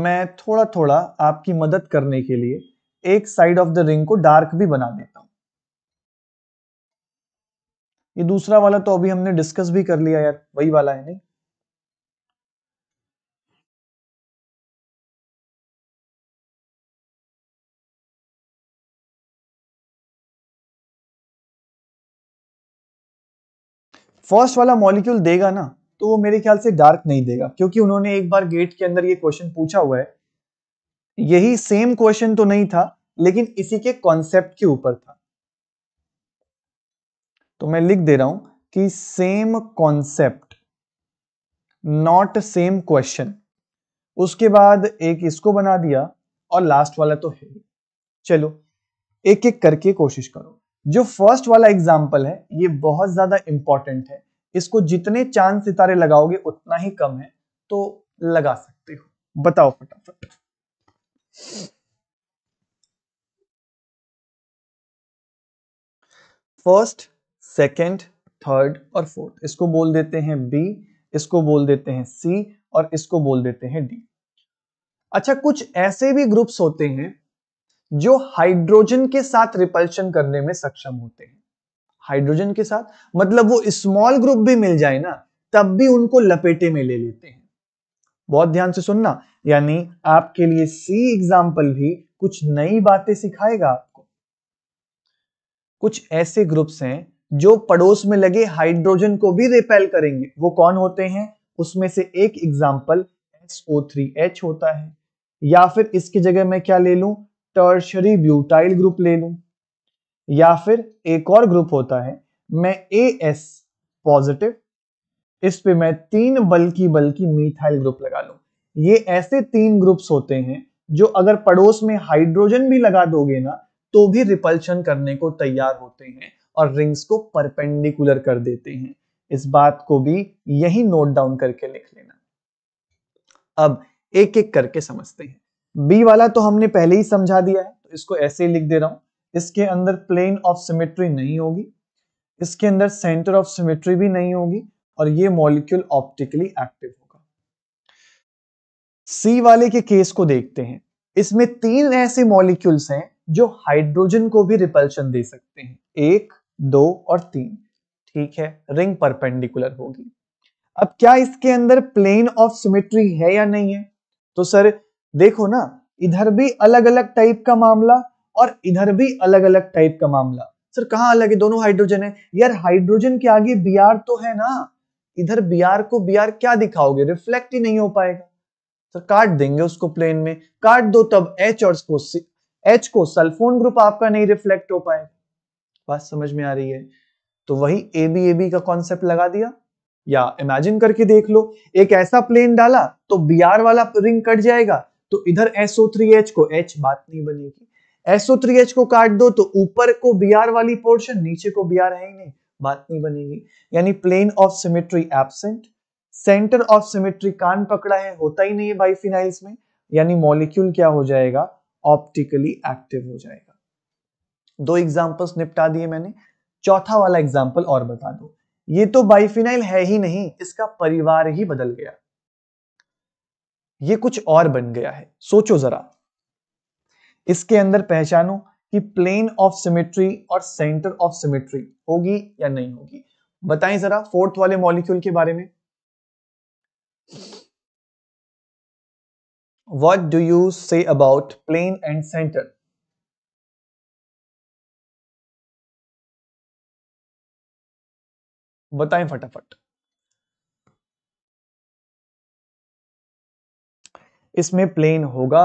मैं थोड़ा थोड़ा आपकी मदद करने के लिए एक साइड ऑफ द रिंग को डार्क भी बना देता हूं ये दूसरा वाला तो अभी हमने डिस्कस भी कर लिया यार वही वाला है नहीं फर्स्ट वाला मॉलिक्यूल देगा ना तो वो मेरे ख्याल से डार्क नहीं देगा क्योंकि उन्होंने एक बार गेट के अंदर ये क्वेश्चन पूछा हुआ है यही सेम क्वेश्चन तो नहीं था लेकिन इसी के कॉन्सेप्ट के ऊपर था तो मैं लिख दे रहा हूं कि same concept not same question उसके बाद एक इसको बना दिया और लास्ट वाला तो है चलो एक एक करके कोशिश करो जो फर्स्ट वाला एग्जाम्पल है ये बहुत ज्यादा इंपॉर्टेंट है इसको जितने चांद सितारे लगाओगे उतना ही कम है तो लगा सकते हो बताओ फटाफट फर्स्ट सेकेंड थर्ड और फोर्थ इसको बोल देते हैं बी इसको बोल देते हैं सी और इसको बोल देते हैं डी अच्छा कुछ ऐसे भी ग्रुप्स होते हैं जो हाइड्रोजन के साथ रिपल्शन करने में सक्षम होते हैं हाइड्रोजन के साथ मतलब वो स्मॉल ग्रुप भी मिल जाए ना तब भी उनको लपेटे में ले लेते हैं बहुत ध्यान से सुनना यानी आपके लिए सी एग्जाम्पल भी कुछ नई बातें सिखाएगा आपको कुछ ऐसे ग्रुप्स हैं जो पड़ोस में लगे हाइड्रोजन को भी रिपेल करेंगे वो कौन होते हैं उसमें से एक एग्जाम्पल एसओ होता है या फिर इसकी जगह मैं क्या ले लू टर्शरी ब्यूटाइल ग्रुप ले लूं या फिर एक और ग्रुप होता है मैं ए एस पॉजिटिव इस पे मैं तीन बल्कि बल्कि मीथाइल ग्रुप लगा लूं ये ऐसे तीन ग्रुप्स होते हैं जो अगर पड़ोस में हाइड्रोजन भी लगा दोगे ना तो भी रिपल्शन करने को तैयार होते हैं और रिंग्स को परपेंडिकुलर कर देते हैं इस बात को भी यही नोट डाउन करके लिख लेना अब एक एक करके समझते हैं बी वाला तो हमने पहले ही समझा दिया है तो इसको ऐसे ही लिख दे रहा हूं इसके अंदर प्लेन ऑफ सिमेट्री नहीं होगी इसके अंदर सेंटर ऑफ सिमेट्री भी नहीं होगी और ये मॉलिक्यूल ऑप्टिकली एक्टिव होगा सी वाले के केस को देखते हैं इसमें तीन ऐसे मॉलिक्यूल्स हैं जो हाइड्रोजन को भी रिपल्शन दे सकते हैं एक दो और तीन ठीक है रिंग परपेंडिकुलर होगी अब क्या इसके अंदर प्लेन ऑफ सिमेट्री है या नहीं है तो सर देखो ना इधर भी अलग अलग टाइप का मामला और इधर भी अलग अलग टाइप का मामला सर कहा अलग है दोनों हाइड्रोजन है यार हाइड्रोजन के आगे बी तो है ना इधर बी को बी क्या दिखाओगे रिफ्लेक्ट ही नहीं हो पाएगा सर काट देंगे उसको प्लेन में काट दो तब एच और एच को सल्फोन ग्रुप आपका नहीं रिफ्लेक्ट हो पाएगा बात समझ में आ रही है तो वही ए बी ए बी का कॉन्सेप्ट लगा दिया या इमेजिन करके देख लो एक ऐसा प्लेन डाला तो बी वाला रिंग कट जाएगा तो इधर SO3H को एच बात नहीं बनेगी SO3H को काट दो तो ऊपर को Br वाली पोर्शन नीचे को बी आर है ही नहीं बात नहीं बनेगी यानी plane of symmetry absent centre of symmetry कान पकड़ा है होता ही नहीं है बाई फिनाइल्स में यानी मॉलिक्यूल क्या हो जाएगा ऑप्टिकली एक्टिव हो जाएगा दो एग्जाम्पल्स निपटा दिए मैंने चौथा वाला एग्जाम्पल और बता दो ये तो बाइफिनाइल है ही नहीं इसका परिवार ही बदल गया ये कुछ और बन गया है सोचो जरा इसके अंदर पहचानो कि प्लेन ऑफ सिमेट्री और सेंटर ऑफ सिमेट्री होगी या नहीं होगी बताएं जरा फोर्थ वाले मॉलिक्यूल के बारे में what do you say about plane and centre बताएं फटाफट इसमें प्लेन होगा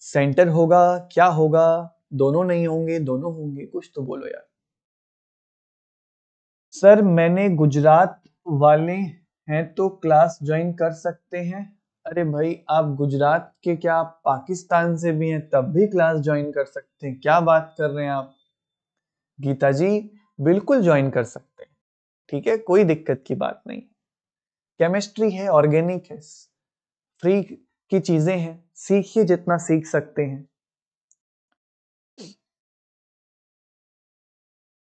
सेंटर होगा क्या होगा दोनों नहीं होंगे दोनों होंगे कुछ तो बोलो यार सर मैंने गुजरात वाले हैं तो क्लास ज्वाइन कर सकते हैं अरे भाई आप गुजरात के क्या पाकिस्तान से भी हैं तब भी क्लास ज्वाइन कर सकते हैं क्या बात कर रहे हैं आप गीता जी बिल्कुल ज्वाइन कर सकते हैं ठीक है कोई दिक्कत की बात नहीं केमिस्ट्री है ऑर्गेनिक है फ्री की चीजें हैं सीखिए जितना सीख सकते हैं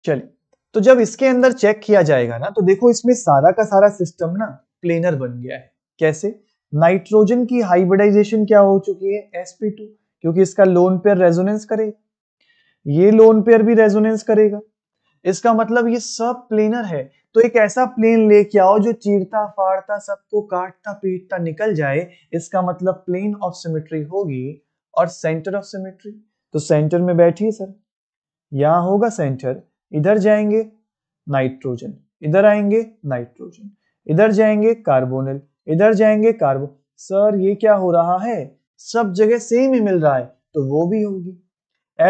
चलिए तो जब इसके अंदर चेक किया जाएगा ना तो देखो इसमें सारा का सारा सिस्टम ना प्लेनर बन गया है कैसे नाइट्रोजन की हाइब्रिडाइजेशन क्या हो चुकी है sp2 क्योंकि इसका लोन पेयर रेजोनेंस करेगा ये लोन पेयर भी रेजोनेंस करेगा इसका मतलब ये सब प्लेनर है तो एक ऐसा प्लेन लेके आओ जो चीरता फाड़ता सबको काटता पीटता निकल जाए इसका मतलब प्लेन ऑफ सिमेट्री होगी और सेंटर ऑफ सिमेट्री तो सेंटर में बैठिए सर यहां होगा सेंटर इधर जाएंगे नाइट्रोजन इधर आएंगे नाइट्रोजन इधर जाएंगे कार्बोनिल इधर जाएंगे कार्बो सर ये क्या हो रहा है सब जगह सेम ही मिल रहा है तो वो भी होगी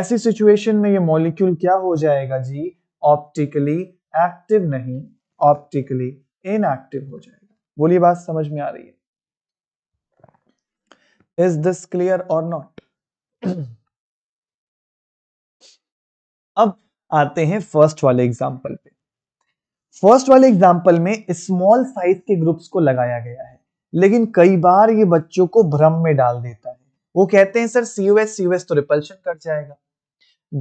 ऐसी सिचुएशन में ये मॉलिक्यूल क्या हो जाएगा जी ऑप्टिकली एक्टिव नहीं ऑप्टिकली इनएक्टिव हो जाएगा बोलिए बात समझ में आ रही है इज दिस क्लियर और नॉट अब आते हैं फर्स्ट वाले एग्जाम्पल पे फर्स्ट वाले एग्जाम्पल में स्मॉल साइज के ग्रुप्स को लगाया गया है लेकिन कई बार ये बच्चों को भ्रम में डाल देता है वो कहते हैं सर सी एस तो रिपल्शन कर जाएगा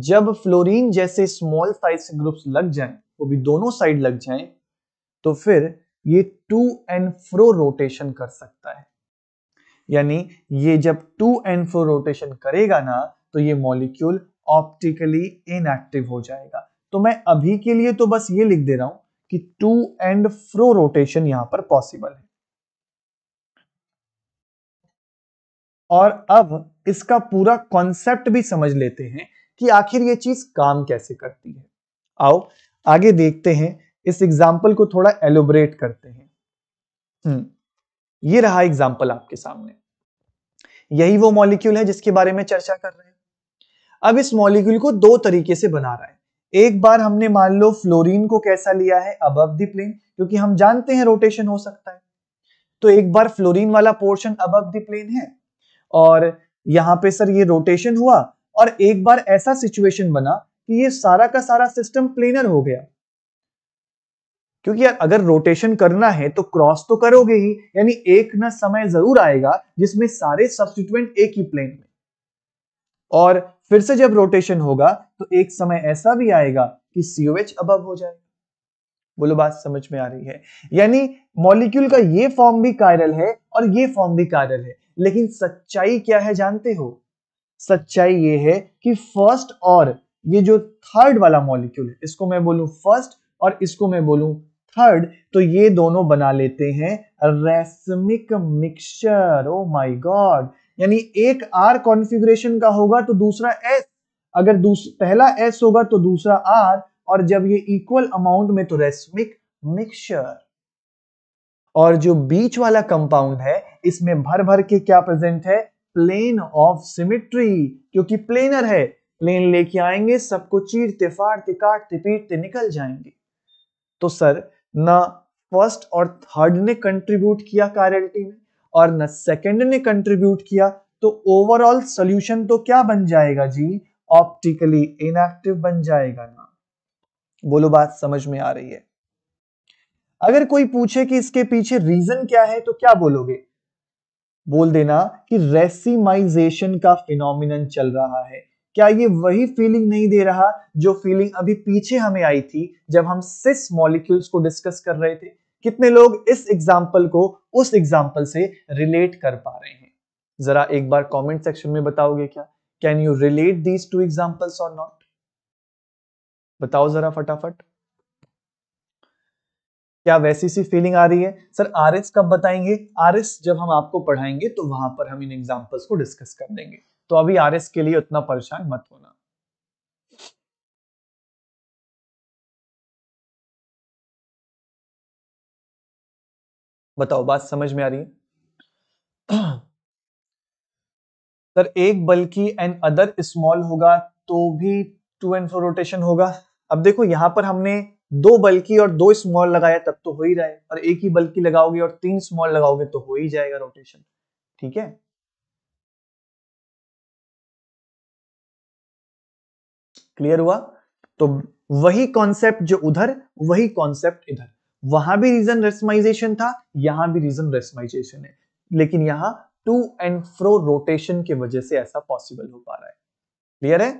जब फ्लोरीन जैसे स्मॉल साइज के ग्रुप्स लग जाएं वो भी दोनों साइड लग जाएं तो फिर ये टू एंड फ्रो रोटेशन कर सकता है यानी ये जब टू एंड फ्रो रोटेशन करेगा ना तो ये मॉलिक्यूल ऑप्टिकली इनएक्टिव हो जाएगा तो मैं अभी के लिए तो बस ये लिख दे रहा हूं कि टू एंड फ्रो रोटेशन यहां पर पॉसिबल है और अब इसका पूरा कॉन्सेप्ट भी समझ लेते हैं कि आखिर ये चीज काम कैसे करती है आओ आगे देखते हैं इस एग्जाम्पल को थोड़ा एलोबरेट करते हैं हम्म, ये रहा एग्जाम्पल आपके सामने यही वो मॉलिक्यूल है जिसके बारे में चर्चा कर रहे हैं अब इस मॉलिक्यूल को दो तरीके से बना रहा है एक बार हमने मान लो फ्लोरीन को कैसा लिया है अब दी प्लेन क्योंकि हम जानते हैं रोटेशन हो सकता है तो एक बार फ्लोरीन वाला पोर्शन अब दी प्लेन है और यहां पे सर ये रोटेशन हुआ और एक बार ऐसा सिचुएशन बना कि ये सारा का सारा सिस्टम प्लेनर हो गया क्योंकि यार अगर रोटेशन करना है तो क्रॉस तो करोगे ही यानी एक ना समय जरूर आएगा जिसमें सारे सब्सिट्यूएंट एक ही प्लेन में और फिर से जब रोटेशन होगा तो एक समय ऐसा भी आएगा कि सीओएच अब हो जाए बोलो बात समझ में आ रही है यानी मॉलिक्यूल का ये फॉर्म भी कायरल है और ये फॉर्म भी कायरल है लेकिन सच्चाई क्या है जानते हो सच्चाई ये है कि फर्स्ट और ये जो थर्ड वाला मॉलिक्यूल है इसको मैं बोलूं फर्स्ट और इसको मैं बोलूं थर्ड तो ये दोनों बना लेते हैं racemic mixture oh my god यानी एक आर कॉन्फ़िगरेशन का होगा तो दूसरा एस अगर दूस, पहला एस होगा तो दूसरा आर और जब ये इक्वल अमाउंट में तो रेसमिक मिक्सचर और जो बीच वाला कंपाउंड है इसमें भर भर के क्या प्रेजेंट है प्लेन ऑफ सिमिट्री क्योंकि प्लेनर है प्लेन लेके आएंगे सबको चीरते फाड़ते काटते पीटते निकल जाएंगे तो सर ना फर्स्ट और थर्ड ने कंट्रीब्यूट किया कायरलिटी में और न सेकेंड ने कंट्रीब्यूट किया तो ओवरऑल सोल्यूशन तो क्या बन जाएगा जी ऑप्टिकली इनएक्टिव बन जाएगा ना बोलो बात समझ में आ रही है अगर कोई पूछे कि इसके पीछे रीजन क्या है तो क्या बोलोगे बोल देना कि रेसिमाइजेशन का फिनोमिनन चल रहा है क्या ये वही फीलिंग नहीं दे रहा जो फीलिंग अभी पीछे हमें आई थी जब हम सिस मॉलिक्यूल्स को डिस्कस कर रहे थे कितने लोग इस एग्जाम्पल को उस एग्जाम्पल से रिलेट कर पा रहे हैं जरा एक बार कॉमेंट सेक्शन में बताओगे क्या can you relate these to examples और नॉट बताओ जरा फटाफट क्या वैसी सी फीलिंग आ रही है सर आर एस कब बताएंगे आर एस जब हम आपको पढ़ाएंगे तो वहां पर हम इन एग्जाम्पल्स को डिस्कस कर देंगे तो अभी आर के लिए उतना परेशान मत होना बताओ बात समझ में आ रही है [CLEARS THROAT] सर एक बल्कि एन अदर स्मॉल होगा तो भी टू एंड फोर रोटेशन होगा अब देखो यहां पर हमने दो बल्कि और दो स्मॉल लगाया तब तो हो ही रहा है और एक ही बल्कि लगाओगे और तीन स्मॉल लगाओगे तो हो ही जाएगा रोटेशन ठीक है क्लियर हुआ तो वही कॉन्सेप्ट जो उधर वही कॉन्सेप्ट इधर वहां भी रीजन रेस्माइजेशन था यहां भी रीजन रेसमाइजेशन है लेकिन यहां टू एंड फ्रो रोटेशन की वजह से ऐसा पॉसिबल हो पा रहा है क्लियर है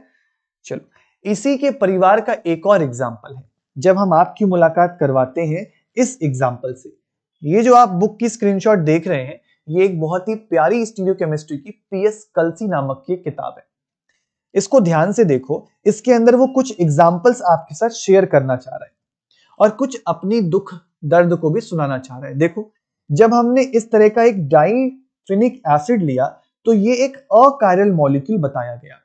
चलो इसी के परिवार का एक और एग्जाम्पल है जब हम आपकी मुलाकात करवाते हैं इस एग्जाम्पल से ये जो आप बुक की स्क्रीनशॉट देख रहे हैं ये एक बहुत ही प्यारी स्टीरियो केमिस्ट्री की पीएस कलसी नामक की किताब है इसको ध्यान से देखो इसके अंदर वो कुछ एग्जाम्पल्स आपके साथ शेयर करना चाह रहे हैं और कुछ अपनी दुख दर्द को भी सुनाना चाह रहे हैं देखो जब हमने इस तरह का एक डाइफिनिक एसिड लिया तो ये एक अकायरल मॉलिक्यूल बताया गया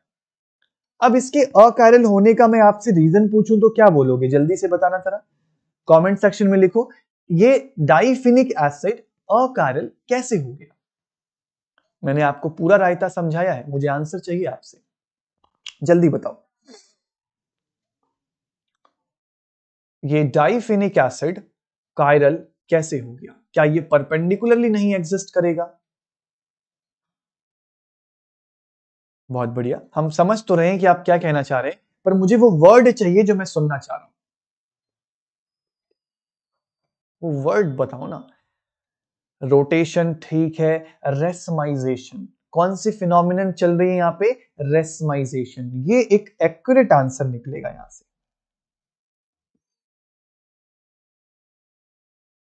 अब इसके अकायरल होने का मैं आपसे रीजन पूछूं तो क्या बोलोगे जल्दी से बताना जरा कमेंट सेक्शन में लिखो ये डाइफिनिक एसिड अकायरल कैसे हो गया मैंने आपको पूरा रायता समझाया है मुझे आंसर चाहिए आपसे जल्दी बताओ ये डाइफेनिक एसिड कायरल कैसे हो गया क्या ये परपेंडिकुलरली नहीं एग्जिस्ट करेगा बहुत बढ़िया हम समझ तो रहे हैं कि आप क्या कहना चाह रहे हैं पर मुझे वो वर्ड चाहिए जो मैं सुनना चाह रहा हूं वो वर्ड बताओ ना रोटेशन ठीक है रेसमाइजेशन कौन सी फिनोमिन चल रही है यहाँ पे रेसमाइजेशन ये एक एक्यूरेट आंसर निकलेगा यहां से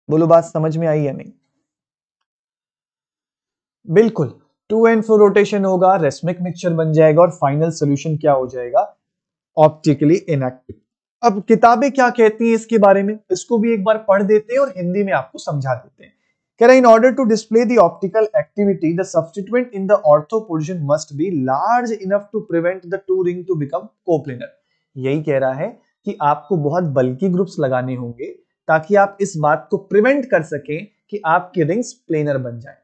बोलो बात समझ में आई या नहीं बिल्कुल टू एंड फोर रोटेशन होगा रेस्मिक मिक्सचर बन जाएगा और फाइनल सोल्यूशन क्या हो जाएगा ऑप्टिकली इनएक्टिव अब किताबें क्या कहती हैं इसके बारे में इसको भी एक बार पढ़ देते हैं और हिंदी में आपको समझा देते हैं है in order to display the optical activity the substituent in the ortho position must be large enough to prevent the two ring to become coplanar यही कह रहा है कि आपको बहुत बल्कि ग्रुप्स लगाने होंगे ताकि आप इस बात को प्रिवेंट कर सके कि आपकी रिंग्स प्लेनर बन जाए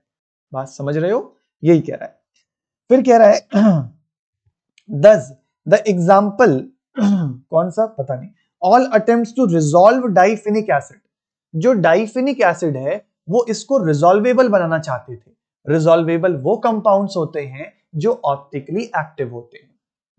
बात समझ रहे हो यही कह रहा है फिर कह रहा है दस द एग्जाम्पल कौन सा पता नहीं all attempt to resolve diphenic acid जो डाइफिनिक एसिड है वो इसको रिजोल्वेबल बनाना चाहते थे रिजोल्वेबल वो कंपाउंड्स होते हैं जो ऑप्टिकली एक्टिव होते हैं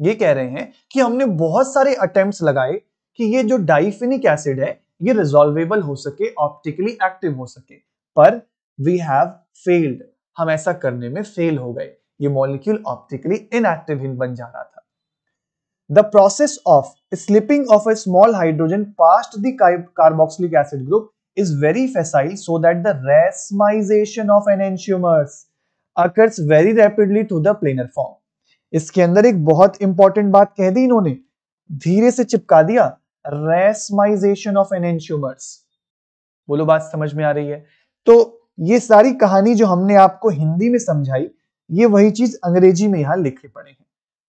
ये कह रहे हैं कि हमने बहुत सारे अटेम्प्ट लगाए कि ये जो डाइफिनिक एसिड है ये रिजोल्वेबल हो सके ऑप्टिकली एक्टिव हो सके पर वी हैव फेल्ड हम ऐसा करने में फेल हो गए ये मॉलिक्यूल ऑप्टिकली इनएक्टिव हिंद बन जा रहा था the process of slipping of a small hydrogen past the carboxylic acid group is very facile so that the racemization of enantiomers occurs very rapidly to the planar form. इसके अंदर एक बहुत इंपॉर्टेंट बात कह दी इन्होंने धीरे से चिपका दिया रेसमाइजेशन ऑफ एनेंशियोमर्स बोलो बात समझ में आ रही है तो ये सारी कहानी जो हमने आपको हिंदी में समझाई ये वही चीज अंग्रेजी में यहां लिखे पड़े हैं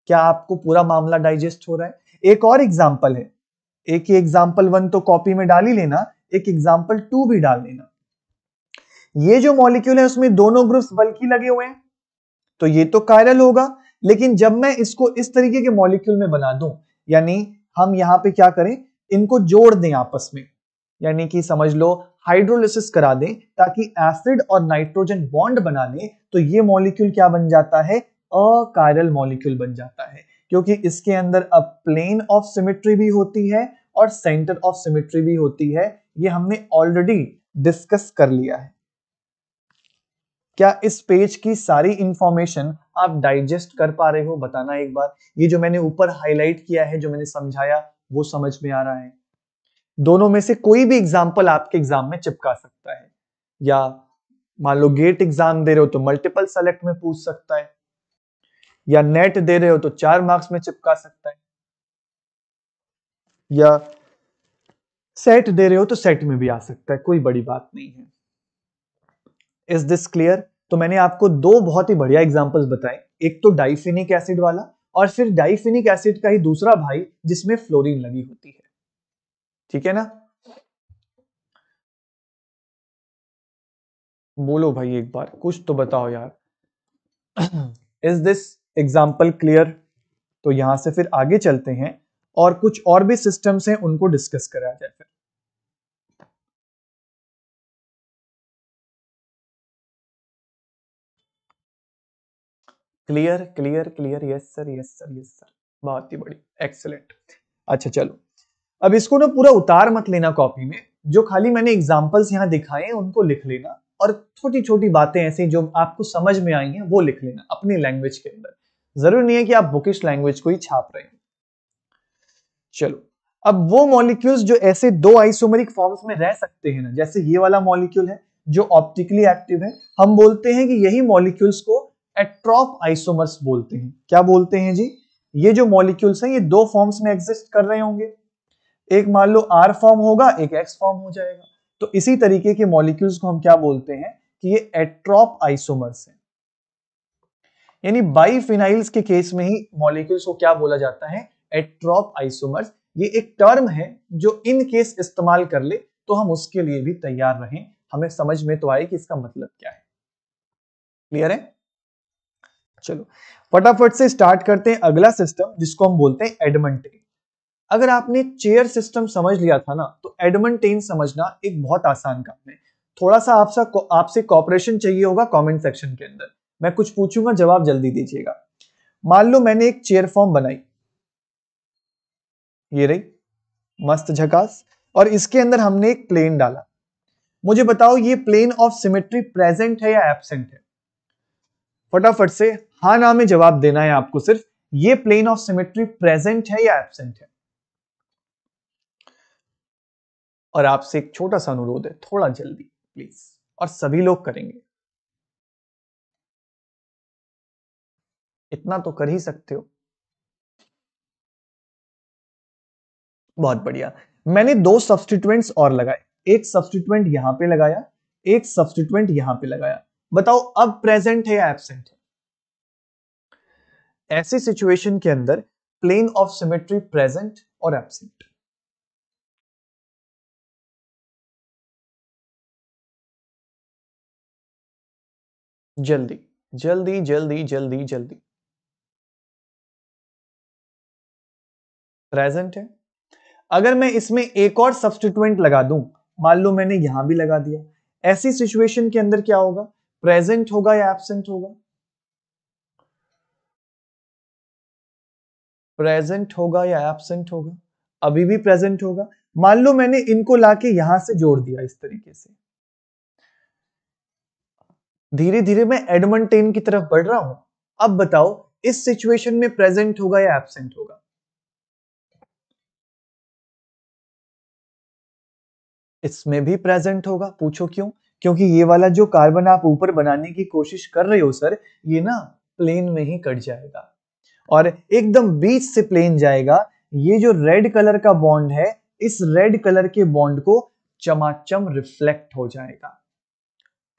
क्या आपको पूरा मामला डाइजेस्ट हो रहा है एक और एग्जाम्पल है एक ही एग्जाम्पल वन तो कॉपी में डाल ही लेना एक एग्जाम्पल टू भी डाल देना ये जो मॉलिक्यूल है उसमें दोनों ग्रुप्स बल्कि लगे हुए हैं तो ये तो कायरल होगा लेकिन जब मैं इसको इस तरीके के मॉलिक्यूल में बना दूं यानी हम यहां पे क्या करें इनको जोड़ दें आपस में यानी कि समझ लो हाइड्रोलिसिस करा दें ताकि एसिड और नाइट्रोजन बॉन्ड बना लें तो ये मॉलिक्यूल क्या बन जाता है अकायरल मॉलिक्यूल बन जाता है क्योंकि इसके अंदर अब प्लेन ऑफ सिमेट्री भी होती है और सेंटर ऑफ सिमेट्री भी होती है ये हमने ऑलरेडी डिस्कस कर लिया है क्या इस पेज की सारी इंफॉर्मेशन आप डाइजेस्ट कर पा रहे हो बताना एक बार ये जो मैंने ऊपर हाईलाइट किया है जो मैंने समझाया वो समझ में आ रहा है दोनों में से कोई भी एग्जाम्पल आपके एग्जाम में चिपका सकता है या मान लो गेट एग्जाम दे रहे हो तो मल्टीपल सेलेक्ट में पूछ सकता है या नेट दे रहे हो तो चार मार्क्स में चिपका सकता है या सेट दे रहे हो तो सेट में भी आ सकता है कोई बड़ी बात नहीं है इज दिस क्लियर तो मैंने आपको दो बहुत ही बढ़िया एग्जाम्पल्स बताए एक तो डाइफिनिक एसिड वाला और फिर डाइफिनिक एसिड का ही दूसरा भाई जिसमें फ्लोरीन लगी होती है ठीक है ना बोलो भाई एक बार कुछ तो बताओ यार इज दिस एग्जाम्पल क्लियर तो यहां से फिर आगे चलते हैं और कुछ और भी सिस्टम्स हैं उनको डिस्कस करा जाए फिर clear clear clear yes sir yes sir yes sir बहुत ही बड़ी एक्सलेंट अच्छा चलो अब इसको ना पूरा उतार मत लेना कॉपी में जो खाली मैंने एग्जाम्पल्स यहाँ दिखाए हैं उनको लिख लेना और छोटी छोटी बातें ऐसी जो आपको समझ में आई हैं वो लिख लेना अपनी लैंग्वेज के अंदर जरूरी नहीं है कि आप बुकिश लैंग्वेज को ही छाप रहे हैं चलो अब वो मॉलिक्यूल्स जो ऐसे दो आइसोमेरिक फॉर्म्स में रह सकते हैं ना जैसे ये वाला मॉलिक्यूल है जो ऑप्टिकली एक्टिव है हम बोलते हैं कि यही मॉलिक्यूल्स को एट्रॉप आइसोमर्स बोलते हैं क्या बोलते हैं जी ये जो मॉलिक्यूल्स हैं ये दो फॉर्म्स में एग्जिस्ट कर रहे होंगे एक मान लो आर फॉर्म होगा एक एक्स फॉर्म हो जाएगा तो इसी तरीके के मॉलिक्यूल्स को हम क्या बोलते हैं कि ये एट्रॉप आइसोमर्स हैं यानी बाईफिनाइल्स के केस में ही मॉलिक्यूल्स को क्या बोला जाता है एट्रॉप आइसोमर्स ये एक टर्म है जो इन केस इस्तेमाल कर ले तो हम उसके लिए भी तैयार रहें हमें समझ में तो आए कि इसका मतलब क्या है क्लियर है चलो फटाफट से स्टार्ट करते हैं अगला सिस्टम जिसको हम बोलते हैं एडमंटेन अगर आपने चेयर सिस्टम समझ लिया था ना तो एडमंटेन समझना एक बहुत आसान काम है थोड़ा सा आपसा आपसे कॉपरेशन चाहिए होगा कमेंट सेक्शन के अंदर मैं कुछ पूछूंगा जवाब जल्दी दीजिएगा मान लो मैंने एक चेयर फॉर्म बनाई ये रही मस्त झकास और इसके अंदर हमने एक प्लेन डाला मुझे बताओ ये प्लेन ऑफ सिमेट्री प्रेजेंट है या एबसेंट है फटाफट से हा ना में जवाब देना है आपको सिर्फ ये प्लेन ऑफ सिमेट्री प्रेजेंट है या एबसेंट है और आपसे एक छोटा सा अनुरोध है थोड़ा जल्दी प्लीज और सभी लोग करेंगे इतना तो कर ही सकते हो बहुत बढ़िया मैंने दो सब्सटीट्यूएंट्स और लगाए एक सब्सटीट्यूएंट यहां पे लगाया एक सब्सटीट्यूएंट यहां पे लगाया बताओ अब प्रेजेंट है या एबसेंट है ऐसी सिचुएशन के अंदर प्लेन ऑफ सिमेट्री प्रेजेंट और एबसेंट जल्दी जल्दी जल्दी जल्दी जल्दी प्रेजेंट है अगर मैं इसमें एक और सब्सटीट्यूएंट लगा दूं मान लो मैंने यहां भी लगा दिया ऐसी सिचुएशन के अंदर क्या होगा प्रेजेंट होगा या एब्सेंट होगा प्रेजेंट होगा या एब्सेंट होगा अभी भी प्रेजेंट होगा मान लो मैंने इनको लाके यहां से जोड़ दिया इस तरीके से धीरे धीरे मैं एडमंटेन की तरफ बढ़ रहा हूं अब बताओ इस सिचुएशन में प्रेजेंट होगा या एब्सेंट होगा इसमें भी प्रेजेंट होगा पूछो क्यों क्योंकि ये वाला जो कार्बन आप ऊपर बनाने की कोशिश कर रहे हो सर ये ना प्लेन में ही कट जाएगा और एकदम बीच से प्लेन जाएगा ये जो रेड कलर का बॉन्ड है इस रेड कलर के बॉन्ड को चमाचम रिफ्लेक्ट हो जाएगा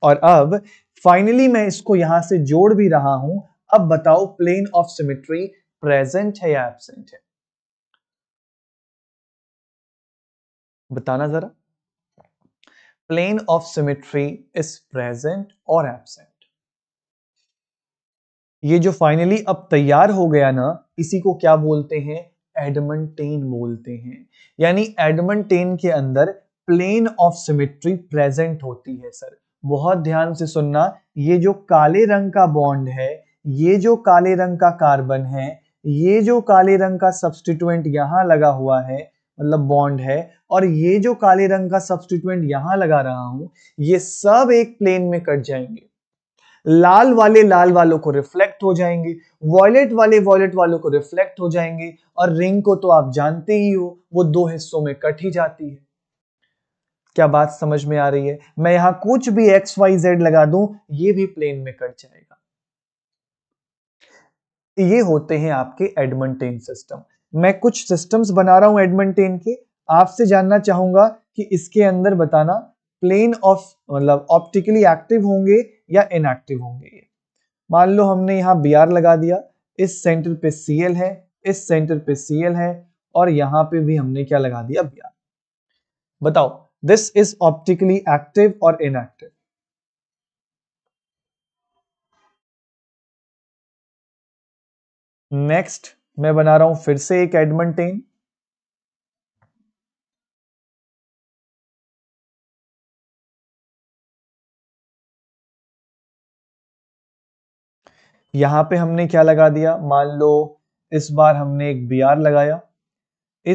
और अब फाइनली मैं इसको यहां से जोड़ भी रहा हूं अब बताओ प्लेन ऑफ सिमेट्री प्रेजेंट है या एबसेंट है बताना जरा plane of symmetry is present or absent. ये जो फाइनली अब तैयार हो गया ना इसी को क्या बोलते हैं एडमनटेन बोलते हैं यानी एडमनटेन के अंदर प्लेन ऑफ सिमेट्री प्रेजेंट होती है सर बहुत ध्यान से सुनना ये जो काले रंग का बॉन्ड है ये जो काले रंग का कार्बन है ये जो काले रंग का सब्सटीट्यूएंट यहां लगा हुआ है मतलब बॉन्ड है और ये जो काले रंग का सब्सटीट्यूएंट यहां लगा रहा हूं ये सब एक प्लेन में कट जाएंगे लाल वाले लाल वालों को रिफ्लेक्ट हो जाएंगे वॉयलेट वाले वॉयलेट वालों को रिफ्लेक्ट हो जाएंगे और रिंग को तो आप जानते ही हो वो दो हिस्सों में कट ही जाती है क्या बात समझ में आ रही है मैं यहां कुछ भी एक्स वाई जेड लगा दूं ये भी प्लेन में कट जाएगा ये होते हैं आपके एडमंटेन सिस्टम मैं कुछ सिस्टम्स बना रहा हूं एडमिनटेन के आपसे जानना चाहूंगा कि इसके अंदर बताना प्लेन ऑफ मतलब ऑप्टिकली एक्टिव होंगे या इनएक्टिव होंगे मान लो हमने यहाँ बी लगा दिया इस सेंटर पे सी है इस सेंटर पे सी है और यहाँ पे भी हमने क्या लगा दिया बी बताओ दिस इज ऑप्टिकली एक्टिव और इनएक्टिव नेक्स्ट मैं बना रहा हूं फिर से एक एडमंटेन यहां पे हमने क्या लगा दिया मान लो इस बार हमने एक बी लगाया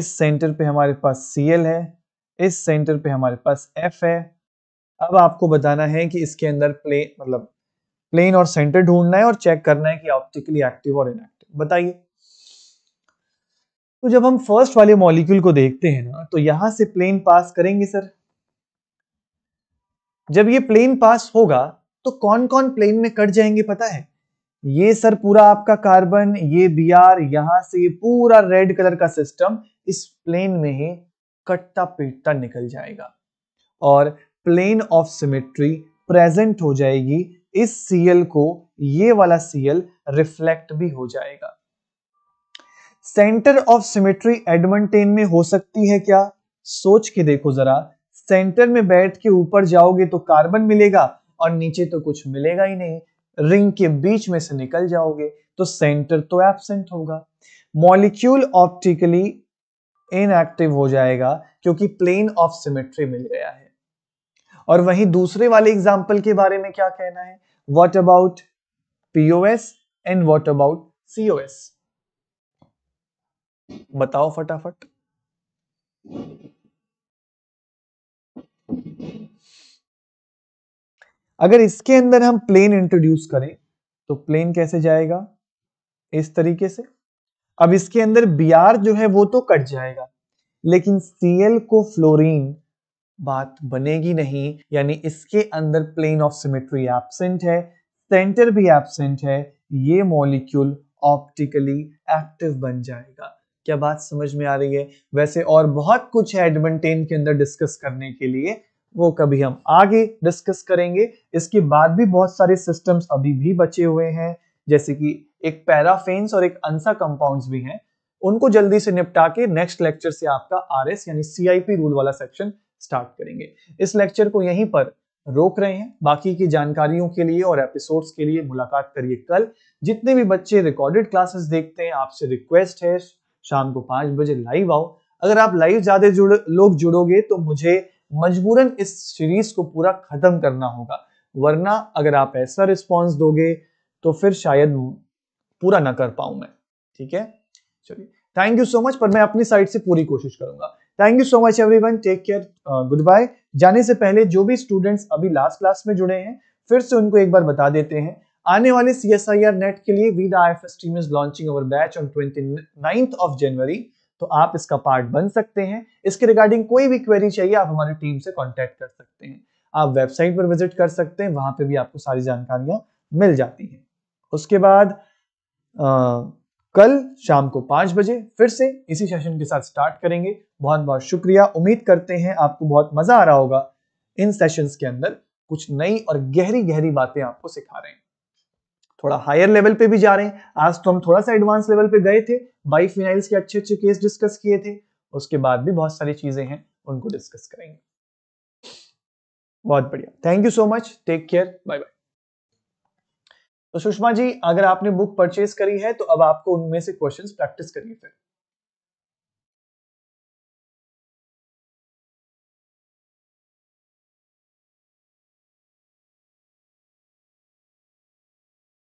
इस सेंटर पे हमारे पास सी है इस सेंटर पे हमारे पास एफ है अब आपको बताना है कि इसके अंदर प्लेन मतलब प्लेन और सेंटर ढूंढना है और चेक करना है कि ऑप्टिकली एक्टिव और इनएक्टिव बताइए तो जब हम फर्स्ट वाले मॉलिक्यूल को देखते हैं ना तो यहां से प्लेन पास करेंगे सर जब ये प्लेन पास होगा तो कौन कौन प्लेन में कट जाएंगे पता है ये सर पूरा आपका कार्बन ये बी आर यहां से ये पूरा रेड कलर का सिस्टम इस प्लेन में ही कटता पीटता निकल जाएगा और प्लेन ऑफ सिमेट्री प्रेजेंट हो जाएगी इस सीएल को ये वाला सीएल रिफ्लेक्ट भी हो जाएगा सेंटर ऑफ सिमेट्री एडमंटेन में हो सकती है क्या सोच के देखो जरा सेंटर में बैठ के ऊपर जाओगे तो कार्बन मिलेगा और नीचे तो कुछ मिलेगा ही नहीं रिंग के बीच में से निकल जाओगे तो सेंटर तो एबसेंट होगा मॉलिक्यूल ऑप्टिकली इनएक्टिव हो जाएगा क्योंकि प्लेन ऑफ सिमेट्री मिल गया है और वहीं दूसरे वाले एग्जाम्पल के बारे में क्या कहना है what about POS and what about COS बताओ फटाफट अगर इसके अंदर हम प्लेन इंट्रोड्यूस करें तो प्लेन कैसे जाएगा इस तरीके से अब इसके अंदर बी जो है वो तो कट जाएगा लेकिन सीएल को फ्लोरीन बात बनेगी नहीं यानी इसके अंदर प्लेन ऑफ सिमेट्री एब्सेंट है सेंटर भी एब्सेंट है ये मॉलिक्यूल ऑप्टिकली एक्टिव बन जाएगा क्या बात समझ में आ रही है वैसे और बहुत कुछ है एडमेंटेन के अंदर डिस्कस करने के लिए वो कभी हम आगे डिस्कस करेंगे इसके बाद भी बहुत सारे सिस्टम्स अभी भी बचे हुए हैं जैसे कि एक पैराफेन्स और एक अंसा कंपाउंड्स भी हैं उनको जल्दी से निपटा के नेक्स्ट लेक्चर से आपका आर एस यानी सीआईपी रूल वाला सेक्शन स्टार्ट करेंगे इस लेक्चर को यहीं पर रोक रहे हैं बाकी की जानकारियों के लिए और एपिसोड्स के लिए मुलाकात करिए कल जितने भी बच्चे रिकॉर्डेड क्लासेस देखते हैं आपसे रिक्वेस्ट है शाम को पांच बजे लाइव आओ अगर आप लाइव ज्यादा जुड़ लोग जुड़ोगे तो मुझे मजबूरन इस सीरीज को पूरा खत्म करना होगा वरना अगर आप ऐसा रिस्पॉन्स दोगे तो फिर शायद पूरा ना कर पाऊं मैं ठीक है चलिए थैंक यू सो मच पर मैं अपनी साइड से पूरी कोशिश करूंगा thank you so much everyone take care good bye जाने से पहले जो भी स्टूडेंट्स अभी लास्ट क्लास में जुड़े हैं फिर से उनको एक बार बता देते हैं आने वाले C S I R NET के लिए we the I F S team is launching our batch on twenty of January तो आप इसका पार्ट बन सकते हैं इसके रिगार्डिंग कोई भी क्वेरी चाहिए आप हमारी टीम से कॉन्टेक्ट कर सकते हैं आप वेबसाइट पर विजिट कर सकते हैं वहां पर भी आपको सारी जानकारियां मिल जाती हैं उसके बाद आ, कल शाम को पांच बजे फिर से इसी सेशन के साथ स्टार्ट करेंगे बहुत बहुत शुक्रिया उम्मीद करते हैं आपको बहुत मजा आ रहा होगा इन सेशंस के अंदर कुछ नई और गहरी गहरी बातें आपको सिखा रहे हैं थोड़ा हायर लेवल पे भी जा रहे हैं आज तो हम थोड़ा सा एडवांस लेवल पे गए थे बाई फिनाइल्स के अच्छे अच्छे केस डिस्कस किए थे उसके बाद भी बहुत सारी चीजें हैं उनको डिस्कस करेंगे बहुत बढ़िया thank you so much take care bye bye तो सुषमा जी अगर आपने बुक परचेज करी है तो अब आपको उनमें से क्वेश्चंस प्रैक्टिस करिए फिर